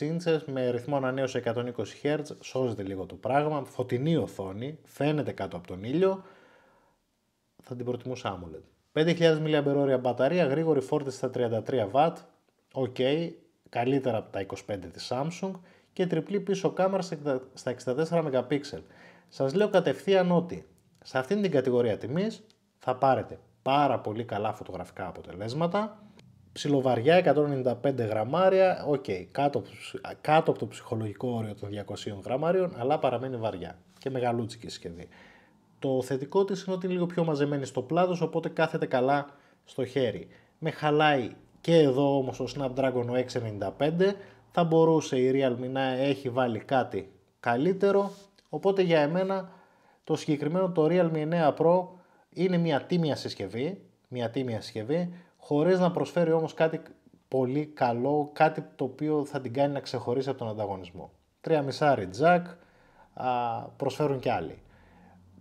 inches με ρυθμό ανανέωση 120Hz, σώζεται λίγο το πράγμα, φωτεινή οθόνη, φαίνεται κάτω από τον ήλιο, θα την προτιμούσα AMOLED. 5.000 mAh μπαταρία, γρήγορη φόρτιση στα 33W, okay, καλύτερα από τα 25 της Samsung, και τριπλή πίσω κάμερα στα 64 MP. Σας λέω κατευθείαν ότι σε αυτήν την κατηγορία τιμής θα πάρετε πάρα πολύ καλά φωτογραφικά αποτελέσματα, ψιλοβαριά 195 γραμμάρια, οκ, κάτω, κάτω από το ψυχολογικό όριο των 200 γραμμάριων, αλλά παραμένει βαριά και μεγαλούτσικη συσκευή. Το θετικό της είναι ότι είναι λίγο πιο μαζεμένη στο πλάτος οπότε κάθεται καλά στο χέρι. Με χαλάει και εδώ όμως το Snapdragon 695, θα μπορούσε η Realme να έχει βάλει κάτι καλύτερο. Οπότε για εμένα το συγκεκριμένο το Realme 9 Pro είναι μια τίμια συσκευή, μια τίμια συσκευή, χωρίς να προσφέρει όμως κάτι πολύ καλό, κάτι το οποίο θα την κάνει να ξεχωρίσει από τον ανταγωνισμό. 3,5 jack, προσφέρουν και άλλοι.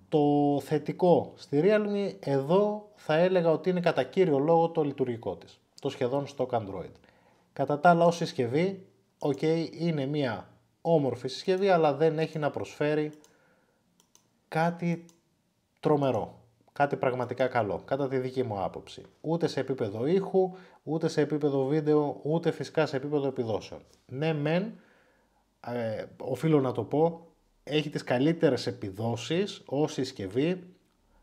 Το θετικό στη Realme εδώ θα έλεγα ότι είναι κατά κύριο λόγο το λειτουργικό της, το σχεδόν στο Android. Κατά τα άλλα ως συσκευή Οκ, είναι μια όμορφη συσκευή, αλλά δεν έχει να προσφέρει κάτι τρομερό, κάτι πραγματικά καλό, κατά τη δική μου άποψη. Ούτε σε επίπεδο ήχου, ούτε σε επίπεδο βίντεο, ούτε φυσικά σε επίπεδο επιδόσεων. Ναι μεν, ε, οφείλω να το πω, έχει τις καλύτερες επιδόσεις ως συσκευή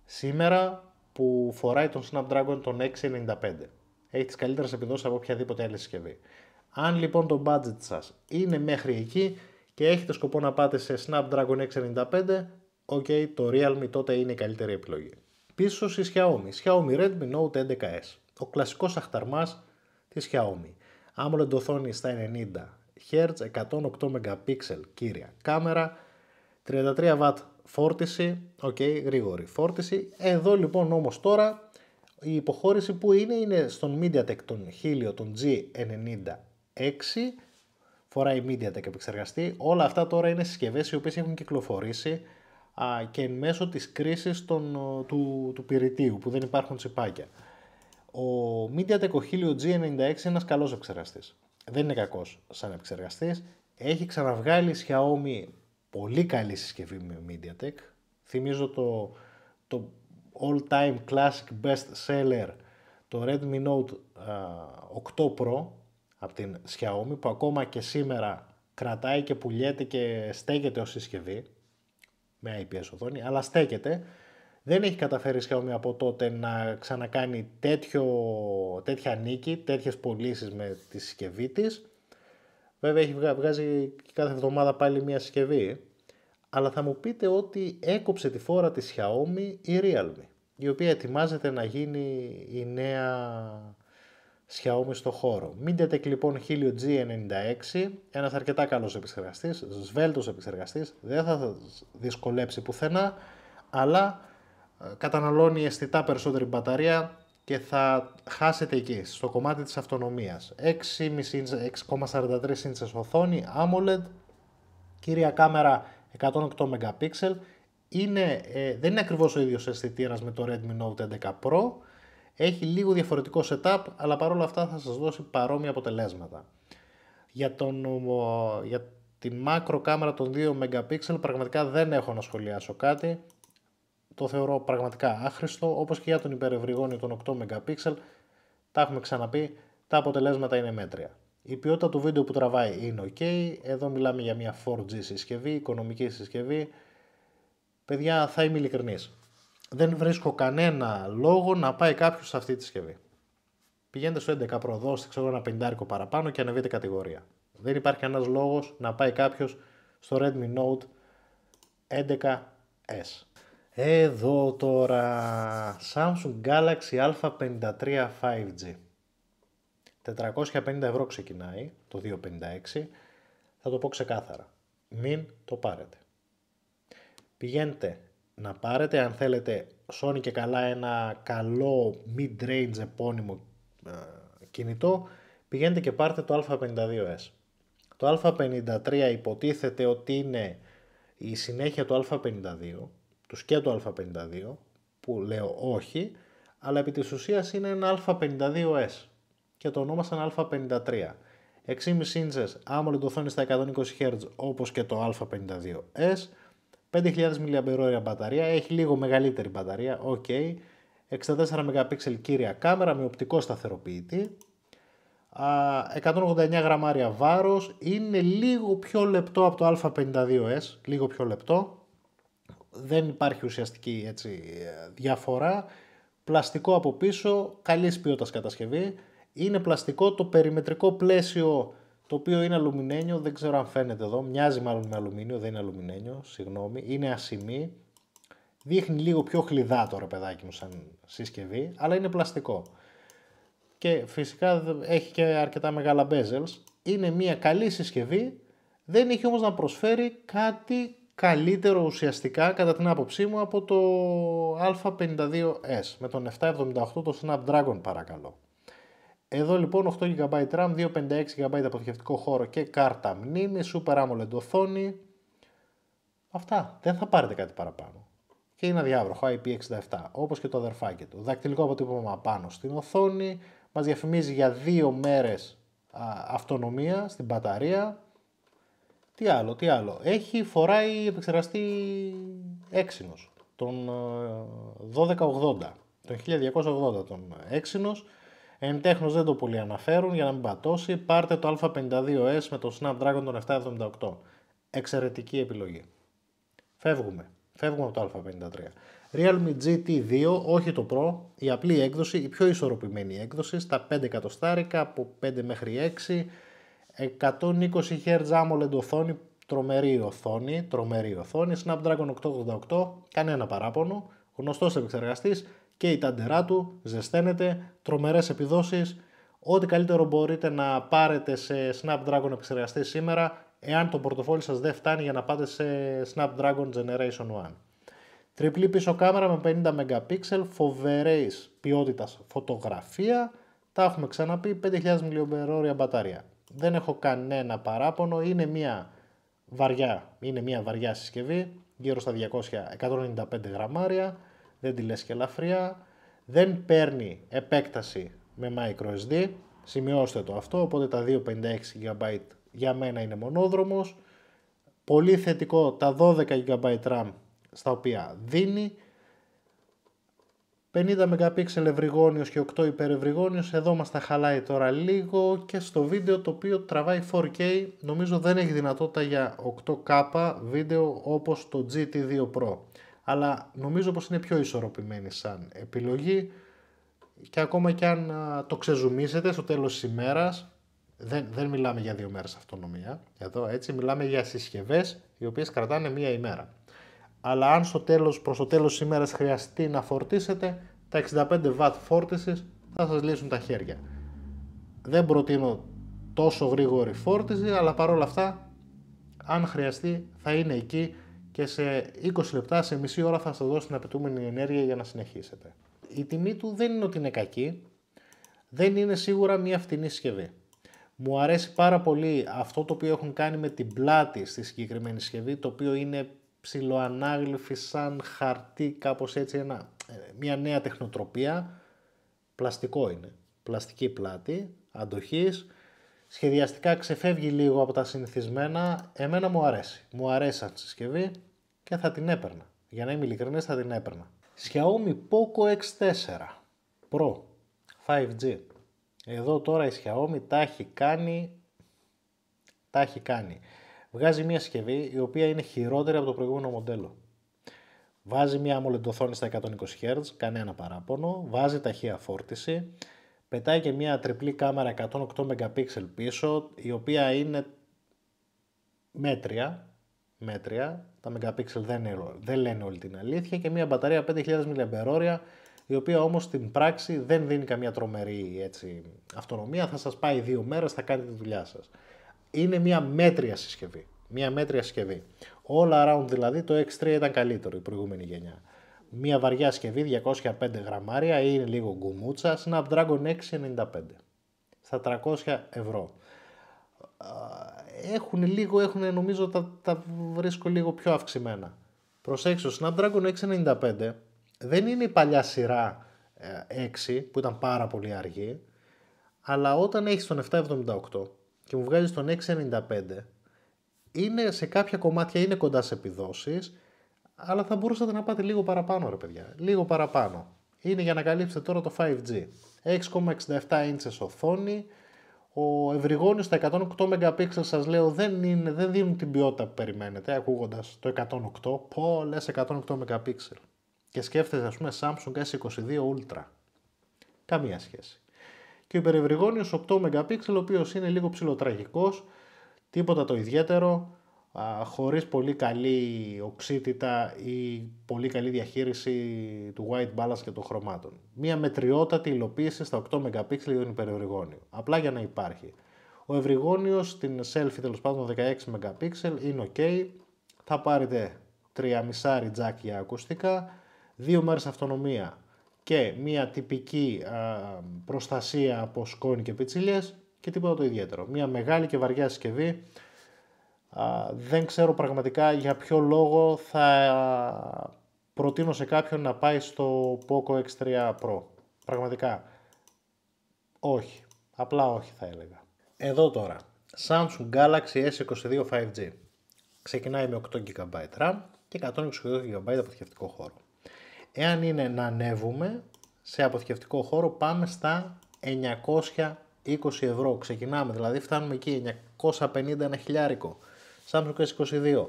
σήμερα που φοράει τον Snapdragon τον 695. Έχει τις καλύτερες επιδόσεις από οποιαδήποτε άλλη συσκευή. Αν λοιπόν το budget σας είναι μέχρι εκεί και έχετε σκοπό να πάτε σε Snapdragon 695, ok, το Realme τότε είναι η καλύτερη επιλογή. Πίσω στη Xiaomi, Xiaomi Redmi Note 11S, ο κλασικός αχταρμάς της Xiaomi. AMOLED οθόνη στα 90 Hz, 108 MP κύρια κάμερα, 33W φόρτιση, OK, γρήγορη φόρτιση. Εδώ λοιπόν όμως τώρα η υποχώρηση που είναι είναι στον MediaTek τον Helio, τον G90 6 φοράει MediaTek επεξεργαστή. Όλα αυτά τώρα είναι συσκευές οι οποίες έχουν κυκλοφορήσει α, και μέσω της κρίσης των, του, του πυρητίου που δεν υπάρχουν τσιπάκια. Ο MediaTek ο Helio G96 είναι ένας καλός επεξεργαστής. Δεν είναι κακός σαν επεξεργαστής. Έχει ξαναβγάλει Xiaomi πολύ καλή συσκευή με MediaTek. Θυμίζω το, το all time classic best seller το Redmi Note 8 Pro από την Xiaomi που ακόμα και σήμερα κρατάει και πουλιέται και στέκεται ως συσκευή με IPS οθόνη, αλλά στέκεται. Δεν έχει καταφέρει η Xiaomi από τότε να ξανακάνει τέτοιο, τέτοια νίκη, τέτοιες πωλήσεις με τη συσκευή της. Βέβαια έχει βγάζει κάθε εβδομάδα πάλι μια συσκευή. Αλλά θα μου πείτε ότι έκοψε τη φόρα της Xiaomi η Realme, η οποία ετοιμάζεται να γίνει η νέα Xiaomi στο χώρο. MediaTek λοιπόν Helio G96, ένας αρκετά καλός επεξεργαστής, σβέλτος επεξεργαστής, δεν θα δυσκολέψει πουθενά, αλλά ε, καταναλώνει αισθητά περισσότερη μπαταρία και θα χάσετε εκεί, στο κομμάτι της αυτονομίας. 6,43 ίντσες οθόνη, AMOLED, κύρια κάμερα 108 MP, είναι, ε, δεν είναι ακριβώς ο ίδιος αισθητήρας με το Redmi Note 11 Pro, έχει λίγο διαφορετικό setup, αλλά παρόλα αυτά θα σας δώσει παρόμοια αποτελέσματα. Για, τον, για την μάκρο κάμερα των 2 MP πραγματικά δεν έχω να σχολιάσω κάτι. Το θεωρώ πραγματικά άχρηστο, όπως και για τον υπερευρυγόνιο των 8 MP. Τα έχουμε ξαναπεί, τα αποτελέσματα είναι μέτρια. Η ποιότητα του βίντεο που τραβάει είναι ok. Εδώ μιλάμε για μια 4G συσκευή, οικονομική συσκευή. Παιδιά, θα είμαι ειλικρινής δεν βρίσκω κανένα λόγο να πάει κάποιος σε αυτή τη συσκευή. Πηγαίνετε στο 11 Pro, δώστε ξέρω ένα πεντάρικο παραπάνω και ανεβείτε κατηγορία. Δεν υπάρχει κανένα λόγος να πάει κάποιος στο Redmi Note 11S. Εδώ τώρα Samsung Galaxy A53 5G. 450 ευρώ ξεκινάει το 256. Θα το πω ξεκάθαρα. Μην το πάρετε. Πηγαίνετε να πάρετε. Αν θέλετε, Sony και καλά ένα καλό mid-range επώνυμο ε, κινητό, πηγαίνετε και πάρετε το α52s. Το α53 υποτίθεται ότι είναι η συνέχεια του α52, του σκέτου α52, που λέω όχι, αλλά επί της ουσίας είναι ένα α52s και το ονόμασαν α53. 6,5 ίντσες AMOLED οθόνη στα 120Hz όπως και το α52s 5.000 mAh μπαταρία, έχει λίγο μεγαλύτερη μπαταρία, ok. 64 MP κύρια κάμερα με οπτικό σταθεροποιητή. 189 γραμμάρια βάρος, είναι λίγο πιο λεπτό από το α52s, λίγο πιο λεπτό. Δεν υπάρχει ουσιαστική έτσι, διαφορά. Πλαστικό από πίσω, καλής ποιότητας κατασκευή. Είναι πλαστικό, το περιμετρικό πλαίσιο το οποίο είναι αλουμινένιο, δεν ξέρω αν φαίνεται εδώ, μοιάζει μάλλον με αλουμίνιο, δεν είναι αλουμινένιο, συγγνώμη, είναι ασημή, δείχνει λίγο πιο χλιδάτο τώρα παιδάκι μου σαν συσκευή, αλλά είναι πλαστικό. Και φυσικά έχει και αρκετά μεγάλα bezels, είναι μια καλή συσκευή, δεν έχει όμως να προσφέρει κάτι καλύτερο ουσιαστικά κατά την άποψή μου από το α52s με τον 778 το Snapdragon παρακαλώ. Εδώ λοιπόν 8 GB RAM, 256 GB αποθηκευτικό χώρο και κάρτα μνήμη, Super AMOLED οθόνη. Αυτά. Δεν θα πάρετε κάτι παραπάνω. Και είναι αδιάβροχο, IP67, όπως και το αδερφάκι του. Δακτυλικό αποτύπωμα πάνω στην οθόνη. Μας διαφημίζει για δύο μέρες αυτονομία στην μπαταρία. Τι άλλο, τι άλλο. Έχει, φοράει επεξεργαστή έξινος, τον 1280, ε, τον 1280 τον έξινος. Εν τέχνος δεν το πολύ αναφέρουν για να μην πατώσει. Πάρτε το α52s με το Snapdragon των 778. Εξαιρετική επιλογή. Φεύγουμε. Φεύγουμε από το α53. Realme GT2, όχι το Pro, η απλή έκδοση, η πιο ισορροπημένη έκδοση, στα 5 εκατοστάρικα, από 5 μέχρι 6, 120Hz AMOLED οθόνη, τρομερή οθόνη, τρομερή οθόνη, Snapdragon 888, κανένα παράπονο, γνωστός επεξεργαστής, και η ταντερά του, ζεσταίνεται, τρομερές επιδόσεις. Ό,τι καλύτερο μπορείτε να πάρετε σε Snapdragon επεξεργαστή σήμερα, εάν το πορτοφόλι σας δεν φτάνει για να πάτε σε Snapdragon Generation 1. Τριπλή πίσω κάμερα με 50 MP, φοβερές ποιότητας φωτογραφία. Τα έχουμε ξαναπεί, 5.000 mAh μπαταρία. Δεν έχω κανένα παράπονο, είναι μια βαριά, συσκευή, γύρω στα 200, 195 γραμμάρια δεν τη λες και ελαφριά, δεν παίρνει επέκταση με microSD, σημειώστε το αυτό, οπότε τα 256 GB για μένα είναι μονόδρομος, πολύ θετικό τα 12 GB RAM στα οποία δίνει, 50 MP ευρυγόνιος και 8 υπερευρυγόνιος, εδώ μας τα χαλάει τώρα λίγο και στο βίντεο το οποίο τραβάει 4K νομίζω δεν έχει δυνατότητα για 8K βίντεο όπως το GT2 Pro αλλά νομίζω πως είναι πιο ισορροπημένη σαν επιλογή και ακόμα και αν το ξεζουμίσετε στο τέλος της ημέρας, δεν, δεν μιλάμε για δύο μέρες αυτονομία, εδώ έτσι μιλάμε για συσκευές οι οποίες κρατάνε μία ημέρα. Αλλά αν στο τέλος, προς το τέλος της ημέρας χρειαστεί να φορτίσετε, τα 65 W φόρτισης θα σας λύσουν τα χέρια. Δεν προτείνω τόσο γρήγορη φόρτιση, αλλά παρόλα αυτά, αν χρειαστεί, θα είναι εκεί και σε 20 λεπτά, σε μισή ώρα θα σας δώσει την απαιτούμενη ενέργεια για να συνεχίσετε. Η τιμή του δεν είναι ότι είναι κακή, δεν είναι σίγουρα μια φτηνή συσκευή. Μου αρέσει πάρα πολύ αυτό το οποίο έχουν κάνει με την πλάτη στη συγκεκριμένη συσκευή, το οποίο είναι ψιλοανάγλυφη σαν χαρτί, κάπως έτσι, ε, μια νέα τεχνοτροπία. Πλαστικό είναι, πλαστική πλάτη, αντοχής, σχεδιαστικά ξεφεύγει λίγο από τα συνηθισμένα, εμένα μου αρέσει. Μου αρέσει αυτή συσκευή και θα την έπαιρνα. Για να είμαι ειλικρινής θα την έπαιρνα. Xiaomi Poco X4 Pro 5G. Εδώ τώρα η Xiaomi τα έχει κάνει... Τα έχει κάνει. Βγάζει μια συσκευή η οποία είναι χειρότερη από το προηγούμενο μοντέλο. Βάζει μια AMOLED οθόνη στα 120Hz, κανένα παράπονο, βάζει ταχεία φόρτιση, Πετάει και μια τριπλή κάμερα 108 MP πίσω, η οποία είναι μέτρια, μέτρια, τα MP δεν, δεν λένε όλη την αλήθεια και μια μπαταρία 5000 mAh η οποία όμως στην πράξη δεν δίνει καμία τρομερή έτσι, αυτονομία, θα σας πάει δύο μέρες, θα κάνετε τη δουλειά σας. Είναι μια μέτρια συσκευή, μια μέτρια συσκευή. All around δηλαδή το X3 ήταν καλύτερο η προηγούμενη γενιά. Μια βαριά συσκευή 205 γραμμάρια ή λίγο γκουμούτσα, Snapdragon 695. Στα 300 ευρώ. Έχουν λίγο, έχουν νομίζω τα, τα βρίσκω λίγο πιο αυξημένα. Προσέξτε, ο Snapdragon 695 δεν είναι η παλιά σειρά 6 ε, που ήταν πάρα πολύ αργή, αλλά όταν έχεις τον 778 και μου βγάζεις τον 695, είναι σε κάποια κομμάτια είναι κοντά σε επιδόσεις, αλλά θα μπορούσατε να πάτε λίγο παραπάνω, ρε παιδιά. Λίγο παραπάνω. Είναι για να καλύψετε τώρα το 5G. 6,67 inches οθόνη. Ο ευρυγόνιος στα 108 MP σας λέω δεν, είναι, δεν δίνουν την ποιότητα που περιμένετε ακούγοντας το 108. Πολλέ 108 MP. Και σκέφτεσαι ας πούμε Samsung S22 Ultra. Καμία σχέση. Και ο υπερευρυγόνιος 8 MP ο οποίος είναι λίγο ψηλοτραγικός. Τίποτα το ιδιαίτερο χωρίς πολύ καλή οξύτητα ή πολύ καλή διαχείριση του white balance και των χρωμάτων. Μία μετριότατη υλοποίηση στα 8 MP για τον υπερευρυγόνιο. Απλά για να υπάρχει. Ο ευρυγόνιος στην selfie τέλος πάντων 16 MP είναι ok. Θα πάρετε τρία jack για ακουστικά, 2 μέρες αυτονομία και μία τυπική προστασία από σκόνη και πιτσιλιές και τίποτα το ιδιαίτερο. Μία μεγάλη και βαριά συσκευή δεν ξέρω πραγματικά για ποιο λόγο θα προτείνω σε κάποιον να πάει στο Poco X3 Pro. Πραγματικά. Όχι. Απλά όχι θα έλεγα. Εδώ τώρα. Samsung Galaxy S22 5G. Ξεκινάει με 8 GB RAM και 128 GB αποθηκευτικό χώρο. Εάν είναι να ανέβουμε σε αποθηκευτικό χώρο πάμε στα 920 ευρώ. Ξεκινάμε δηλαδή φτάνουμε εκεί 950 ένα χιλιάρικο. Samsung S22.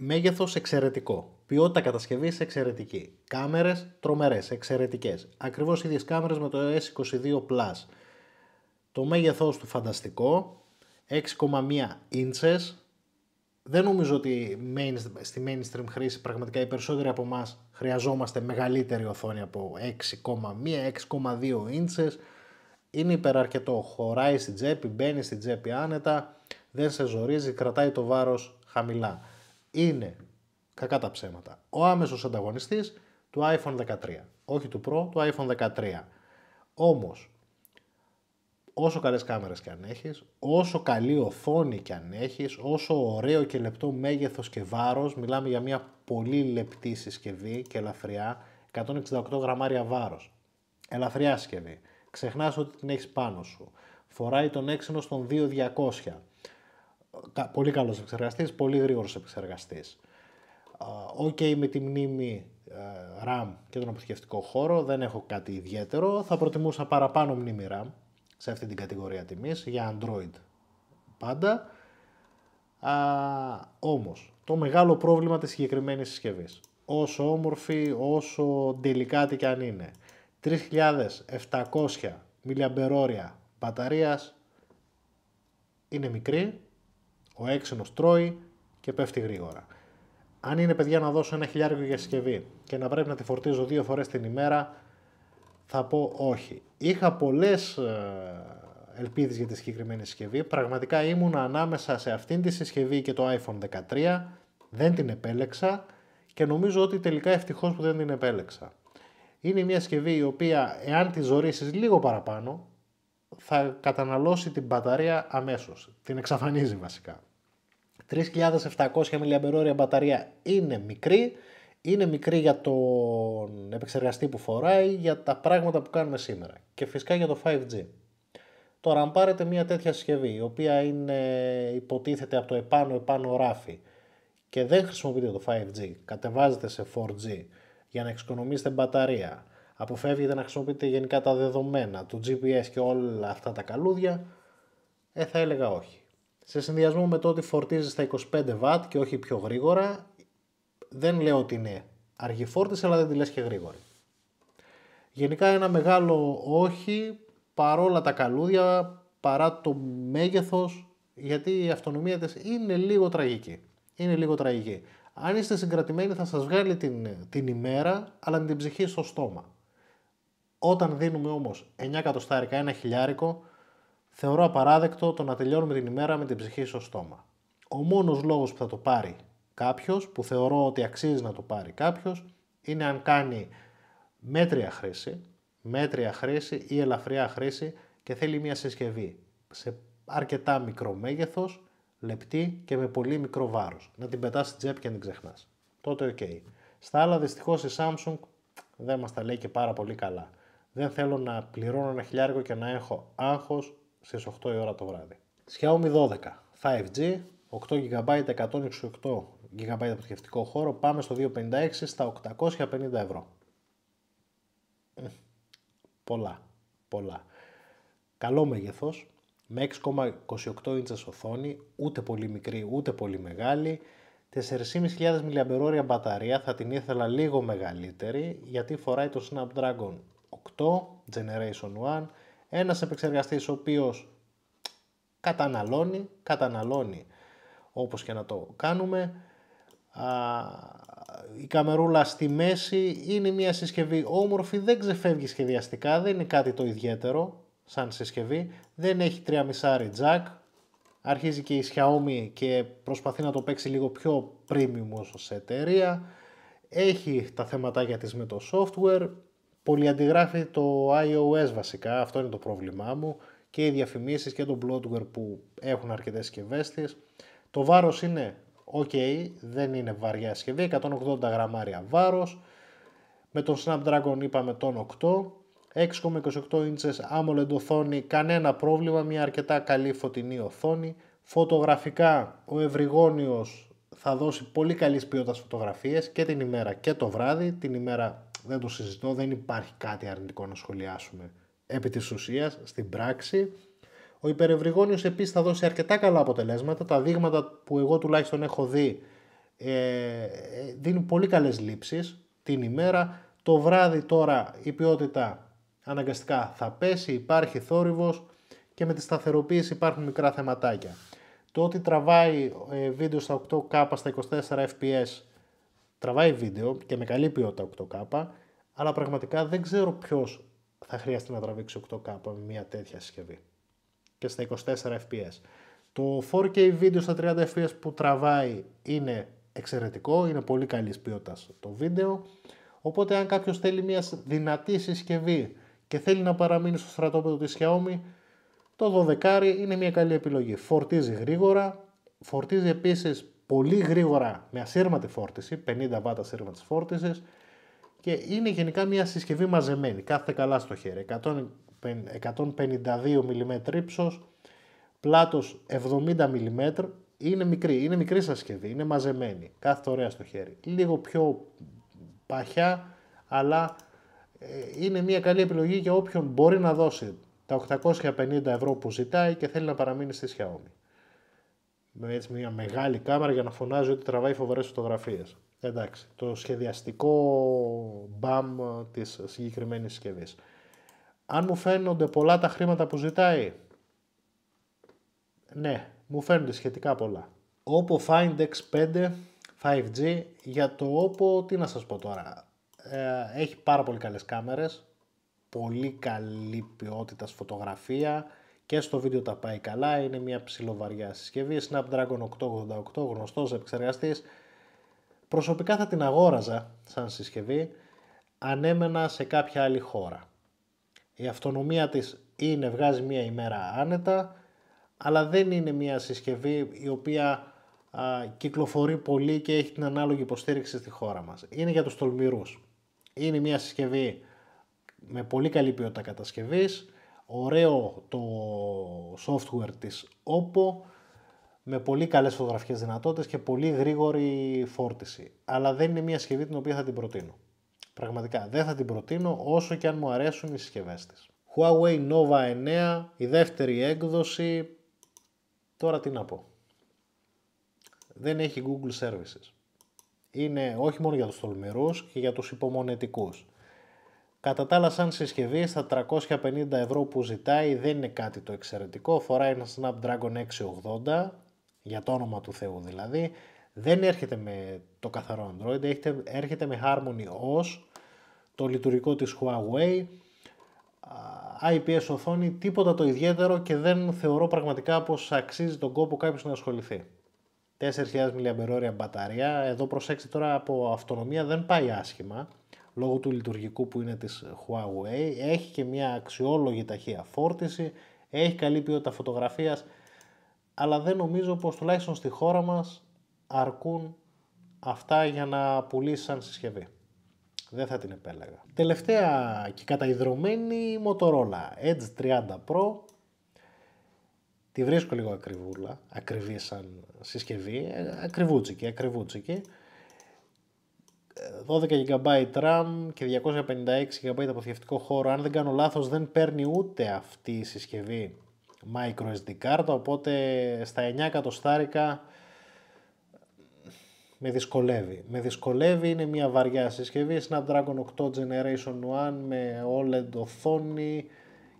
Μέγεθος εξαιρετικό. Ποιότητα κατασκευής εξαιρετική. Κάμερες τρομερές, εξαιρετικές. Ακριβώς ίδιες κάμερες με το S22 Plus. Το μέγεθός του φανταστικό. 6,1 ίντσες. Δεν νομίζω ότι στη mainstream χρήση πραγματικά οι περισσότεροι από εμάς χρειαζόμαστε μεγαλύτερη οθόνη από 6,1, 6,2 inches. Είναι υπεραρκετό. Χωράει στην τσέπη, μπαίνει στην τσέπη άνετα δεν σε ζορίζει, κρατάει το βάρος χαμηλά. Είναι, κακά τα ψέματα, ο άμεσος ανταγωνιστής του iPhone 13. Όχι του Pro, του iPhone 13. Όμως, όσο καλές κάμερες και αν έχεις, όσο καλή οθόνη και αν έχεις, όσο ωραίο και λεπτό μέγεθος και βάρος, μιλάμε για μια πολύ λεπτή συσκευή και ελαφριά, 168 γραμμάρια βάρος. Ελαφριά συσκευή. Ξεχνάς ότι την έχεις πάνω σου. Φοράει τον έξινο στον 2200 πολύ καλός επεξεργαστής, πολύ γρήγορος επεξεργαστής. Οκ με τη μνήμη RAM και τον αποθηκευτικό χώρο, δεν έχω κάτι ιδιαίτερο. Θα προτιμούσα παραπάνω μνήμη RAM σε αυτή την κατηγορία τιμής, για Android πάντα. Α, όμως, το μεγάλο πρόβλημα της συγκεκριμένης συσκευής, όσο όμορφη, όσο τελικάτη και αν είναι, 3.700 μιλιαμπερόρια μπαταρίας είναι μικρή ο έξινο τρώει και πέφτει γρήγορα. Αν είναι παιδιά να δώσω ένα χιλιάρικο για συσκευή και να πρέπει να τη φορτίζω δύο φορές την ημέρα, θα πω όχι. Είχα πολλές ε, ελπίδες για τη συγκεκριμένη συσκευή. Πραγματικά ήμουν ανάμεσα σε αυτήν τη συσκευή και το iPhone 13. Δεν την επέλεξα και νομίζω ότι τελικά ευτυχώς που δεν την επέλεξα. Είναι μια συσκευή η οποία εάν τη ζωρίσεις λίγο παραπάνω θα καταναλώσει την μπαταρία αμέσως. Την εξαφανίζει βασικά. 3.700 mAh μπαταρία είναι μικρή. Είναι μικρή για τον επεξεργαστή που φοράει, για τα πράγματα που κάνουμε σήμερα και φυσικά για το 5G. Τώρα, αν πάρετε μια τέτοια συσκευή, η οποία είναι, υποτίθεται από το επάνω-επάνω ράφι και δεν χρησιμοποιείτε το 5G, κατεβάζετε σε 4G για να εξοικονομήσετε μπαταρία, αποφεύγετε να χρησιμοποιείτε γενικά τα δεδομένα, το GPS και όλα αυτά τα καλούδια, ε, θα έλεγα όχι. Σε συνδυασμό με το ότι φορτίζεις στα 25 W και όχι πιο γρήγορα, δεν λέω ότι είναι αργή φόρτιση, αλλά δεν τη λες και γρήγορη. Γενικά ένα μεγάλο όχι, παρόλα τα καλούδια, παρά το μέγεθος, γιατί η αυτονομία της είναι λίγο τραγική. Είναι λίγο τραγική. Αν είστε συγκρατημένοι θα σας βγάλει την, την ημέρα, αλλά με την ψυχή στο στόμα. Όταν δίνουμε όμως 9 εκατοστάρικα, ένα χιλιάρικο, Θεωρώ απαράδεκτο το να τελειώνουμε την ημέρα με την ψυχή στο στόμα. Ο μόνος λόγος που θα το πάρει κάποιος, που θεωρώ ότι αξίζει να το πάρει κάποιος, είναι αν κάνει μέτρια χρήση, μέτρια χρήση ή ελαφριά χρήση και θέλει μια συσκευή σε αρκετά μικρό μέγεθος, λεπτή και με πολύ μικρό βάρος. Να την πετάς στην τσέπη και να την ξεχνάς. Τότε οκ. Okay. Στα άλλα, δυστυχώς η Samsung δεν μας τα λέει και πάρα πολύ καλά. Δεν θέλω να πληρώνω ένα χιλιάρικο και να έχω άγχος Στις 8 η ώρα το βράδυ. Xiaomi 12 5G 8 GB 128 GB αποθηκευτικό χώρο πάμε στο 256 στα 850 ευρώ. Πολλά, πολλά. Καλό μέγεθος, με 6,28 inches οθόνη, ούτε πολύ μικρή ούτε πολύ μεγάλη. 4.500 mAh μπαταρία θα την ήθελα λίγο μεγαλύτερη γιατί φοράει το Snapdragon 8 Generation 1 ένας επεξεργαστής ο οποίος καταναλώνει, καταναλώνει όπως και να το κάνουμε. η καμερούλα στη μέση είναι μια συσκευή όμορφη, δεν ξεφεύγει σχεδιαστικά, δεν είναι κάτι το ιδιαίτερο σαν συσκευή. Δεν έχει 3.5 jack, αρχίζει και η Xiaomi και προσπαθεί να το παίξει λίγο πιο premium σε εταιρεία. Έχει τα θέματα για με το software, πολυαντιγράφει το iOS βασικά, αυτό είναι το πρόβλημά μου και οι διαφημίσεις και το bloatware που έχουν αρκετές συσκευές της. Το βάρος είναι ok, δεν είναι βαριά συσκευή, 180 γραμμάρια βάρος. Με τον Snapdragon είπαμε τον 8, 6,28 inches AMOLED οθόνη, κανένα πρόβλημα, μια αρκετά καλή φωτεινή οθόνη. Φωτογραφικά ο ευρυγόνιος θα δώσει πολύ καλής ποιότητας φωτογραφίες και την ημέρα και το βράδυ. Την ημέρα δεν το συζητώ, δεν υπάρχει κάτι αρνητικό να σχολιάσουμε. Επί της ουσίας, στην πράξη, ο υπερευρυγόνιος επίσης θα δώσει αρκετά καλά αποτελέσματα. Τα δείγματα που εγώ τουλάχιστον έχω δει ε, δίνουν πολύ καλές λήψεις την ημέρα. Το βράδυ τώρα η ποιότητα αναγκαστικά θα πέσει, υπάρχει θόρυβος και με τη σταθεροποίηση υπάρχουν μικρά θεματάκια. Το ότι τραβάει ε, βίντεο στα 8K στα 24 fps Τραβάει βίντεο και με καλή ποιότητα 8K, αλλά πραγματικά δεν ξέρω ποιος θα χρειαστεί να τραβήξει 8K με μια τέτοια συσκευή. Και στα 24 FPS. Το 4K βίντεο στα 30 FPS που τραβάει είναι εξαιρετικό, είναι πολύ καλής ποιότητας το βίντεο. Οπότε αν κάποιος θέλει μια δυνατή συσκευή και θέλει να παραμείνει στο στρατόπεδο της Xiaomi, το 12 είναι μια καλή επιλογή. Φορτίζει γρήγορα, φορτίζει επίσης πολύ γρήγορα με ασύρματη φόρτιση, 50 βάτα ασύρματης φόρτισης και είναι γενικά μια συσκευή μαζεμένη, κάθε καλά στο χέρι, 152 mm ύψος, πλάτος 70 mm, είναι μικρή, είναι μικρή συσκευή, είναι μαζεμένη, κάθε ωραία στο χέρι. Λίγο πιο παχιά, αλλά ε, είναι μια καλή επιλογή για όποιον μπορεί να δώσει τα 850 ευρώ που ζητάει και θέλει να παραμείνει στη Xiaomi με δηλαδή, έτσι μια μεγάλη κάμερα για να φωνάζει ότι τραβάει φοβερές φωτογραφίες. Εντάξει, το σχεδιαστικό μπαμ της συγκεκριμένης συσκευής. Αν μου φαίνονται πολλά τα χρήματα που ζητάει, ναι, μου φαίνονται σχετικά πολλά. Oppo Find X5 5G, για το Oppo τι να σας πω τώρα, ε, έχει πάρα πολύ καλές κάμερες, πολύ καλή ποιότητας φωτογραφία, και στο βίντεο τα πάει καλά, είναι μια ψηλοβαριά συσκευή, Snapdragon 888 γνωστός επεξεργαστής. Προσωπικά θα την αγόραζα σαν συσκευή, ανέμενα σε κάποια άλλη χώρα. Η αυτονομία της είναι βγάζει μία ημέρα άνετα, αλλά δεν είναι μία συσκευή η οποία κυκλοφορεί πολύ και έχει την ανάλογη υποστήριξη στη χώρα μας. Είναι για τους τολμηρούς. Είναι μία συσκευή με πολύ καλή ποιότητα κατασκευής, ωραίο το software της OPPO με πολύ καλές φωτογραφικές δυνατότητες και πολύ γρήγορη φόρτιση. Αλλά δεν είναι μια συσκευή την οποία θα την προτείνω. Πραγματικά δεν θα την προτείνω όσο και αν μου αρέσουν οι συσκευές της. Huawei Nova 9, η δεύτερη έκδοση. Τώρα τι να πω. Δεν έχει Google Services. Είναι όχι μόνο για τους τολμηρούς και για τους υπομονετικούς. Κατά τα άλλα, σαν συσκευή, στα 350 ευρώ που ζητάει δεν είναι κάτι το εξαιρετικό. Φοράει ένα Snapdragon 680, για το όνομα του Θεού δηλαδή. Δεν έρχεται με το καθαρό Android, έρχεται, έρχεται με Harmony OS, το λειτουργικό της Huawei, IPS οθόνη, τίποτα το ιδιαίτερο και δεν θεωρώ πραγματικά πως αξίζει τον κόπο κάποιος να ασχοληθεί. 4.000 mAh μπαταρία, εδώ προσέξτε τώρα από αυτονομία δεν πάει άσχημα λόγω του λειτουργικού που είναι της Huawei. Έχει και μια αξιόλογη ταχεία φόρτιση, έχει καλή ποιότητα φωτογραφίας, αλλά δεν νομίζω πως τουλάχιστον στη χώρα μας αρκούν αυτά για να πουλήσεις σαν συσκευή. Δεν θα την επέλεγα. Τελευταία και καταϊδρωμένη Motorola Edge 30 Pro. Τη βρίσκω λίγο ακριβούλα, ακριβή σαν συσκευή, ε, ακριβούτσικη, ακριβούτσικη. 12 GB RAM και 256 GB αποθηκευτικό χώρο. Αν δεν κάνω λάθος δεν παίρνει ούτε αυτή η συσκευή microSD κάρτα, οπότε στα 9 κατοστάρικα με δυσκολεύει. Με δυσκολεύει, είναι μια βαριά συσκευή, Snapdragon 8 Generation 1 με OLED οθόνη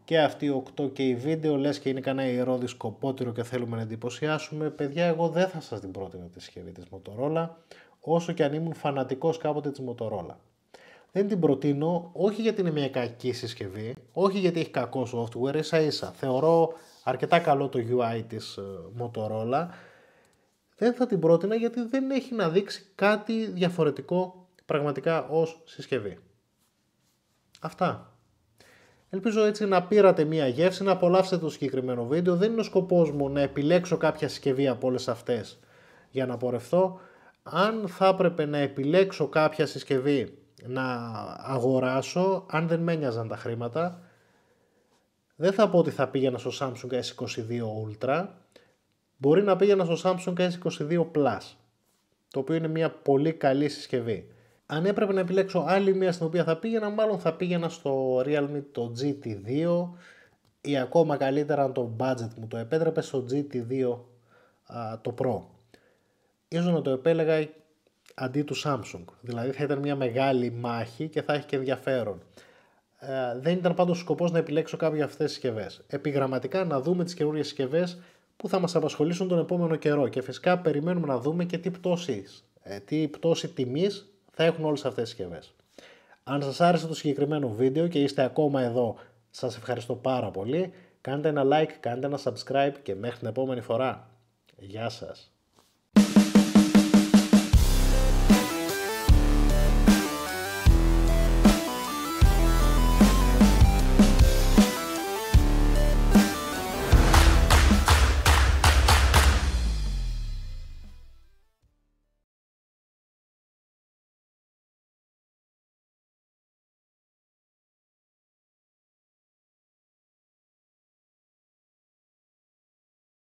και αυτή 8K βίντεο, λες και είναι κανένα ιερό δισκοπότηρο και θέλουμε να εντυπωσιάσουμε. Παιδιά, εγώ δεν θα σας την πρότεινα τη συσκευή της Motorola, όσο και αν ήμουν φανατικός κάποτε της Motorola. Δεν την προτείνω όχι γιατί είναι μια κακή συσκευή, όχι γιατί έχει κακό software, ίσα ίσα. Θεωρώ αρκετά καλό το UI της Motorola. Ε, δεν θα την πρότεινα γιατί δεν έχει να δείξει κάτι διαφορετικό πραγματικά ως συσκευή. Αυτά. Ελπίζω έτσι να πήρατε μία γεύση, να απολαύσετε το συγκεκριμένο βίντεο. Δεν είναι ο σκοπός μου να επιλέξω κάποια συσκευή από όλες αυτές για να πορευθώ αν θα έπρεπε να επιλέξω κάποια συσκευή να αγοράσω, αν δεν με νοιάζαν τα χρήματα, δεν θα πω ότι θα πήγαινα στο Samsung S22 Ultra, μπορεί να πήγαινα στο Samsung S22 Plus, το οποίο είναι μια πολύ καλή συσκευή. Αν έπρεπε να επιλέξω άλλη μια στην οποία θα πήγαινα, μάλλον θα πήγαινα στο Realme το GT2 ή ακόμα καλύτερα αν το budget μου το επέτρεπε στο GT2 το Pro ίσως να το επέλεγα αντί του Samsung. Δηλαδή θα ήταν μια μεγάλη μάχη και θα έχει και ενδιαφέρον. Ε, δεν ήταν πάντως ο σκοπός να επιλέξω κάποια αυτές τις συσκευές. Επιγραμματικά να δούμε τις καινούριε συσκευές που θα μας απασχολήσουν τον επόμενο καιρό και φυσικά περιμένουμε να δούμε και τι πτώση, ε, τι πτώση τιμής θα έχουν όλες αυτές τις συσκευές. Αν σας άρεσε το συγκεκριμένο βίντεο και είστε ακόμα εδώ, σας ευχαριστώ πάρα πολύ. Κάντε ένα like, κάντε ένα subscribe και μέχρι την επόμενη φορά. Γεια σας.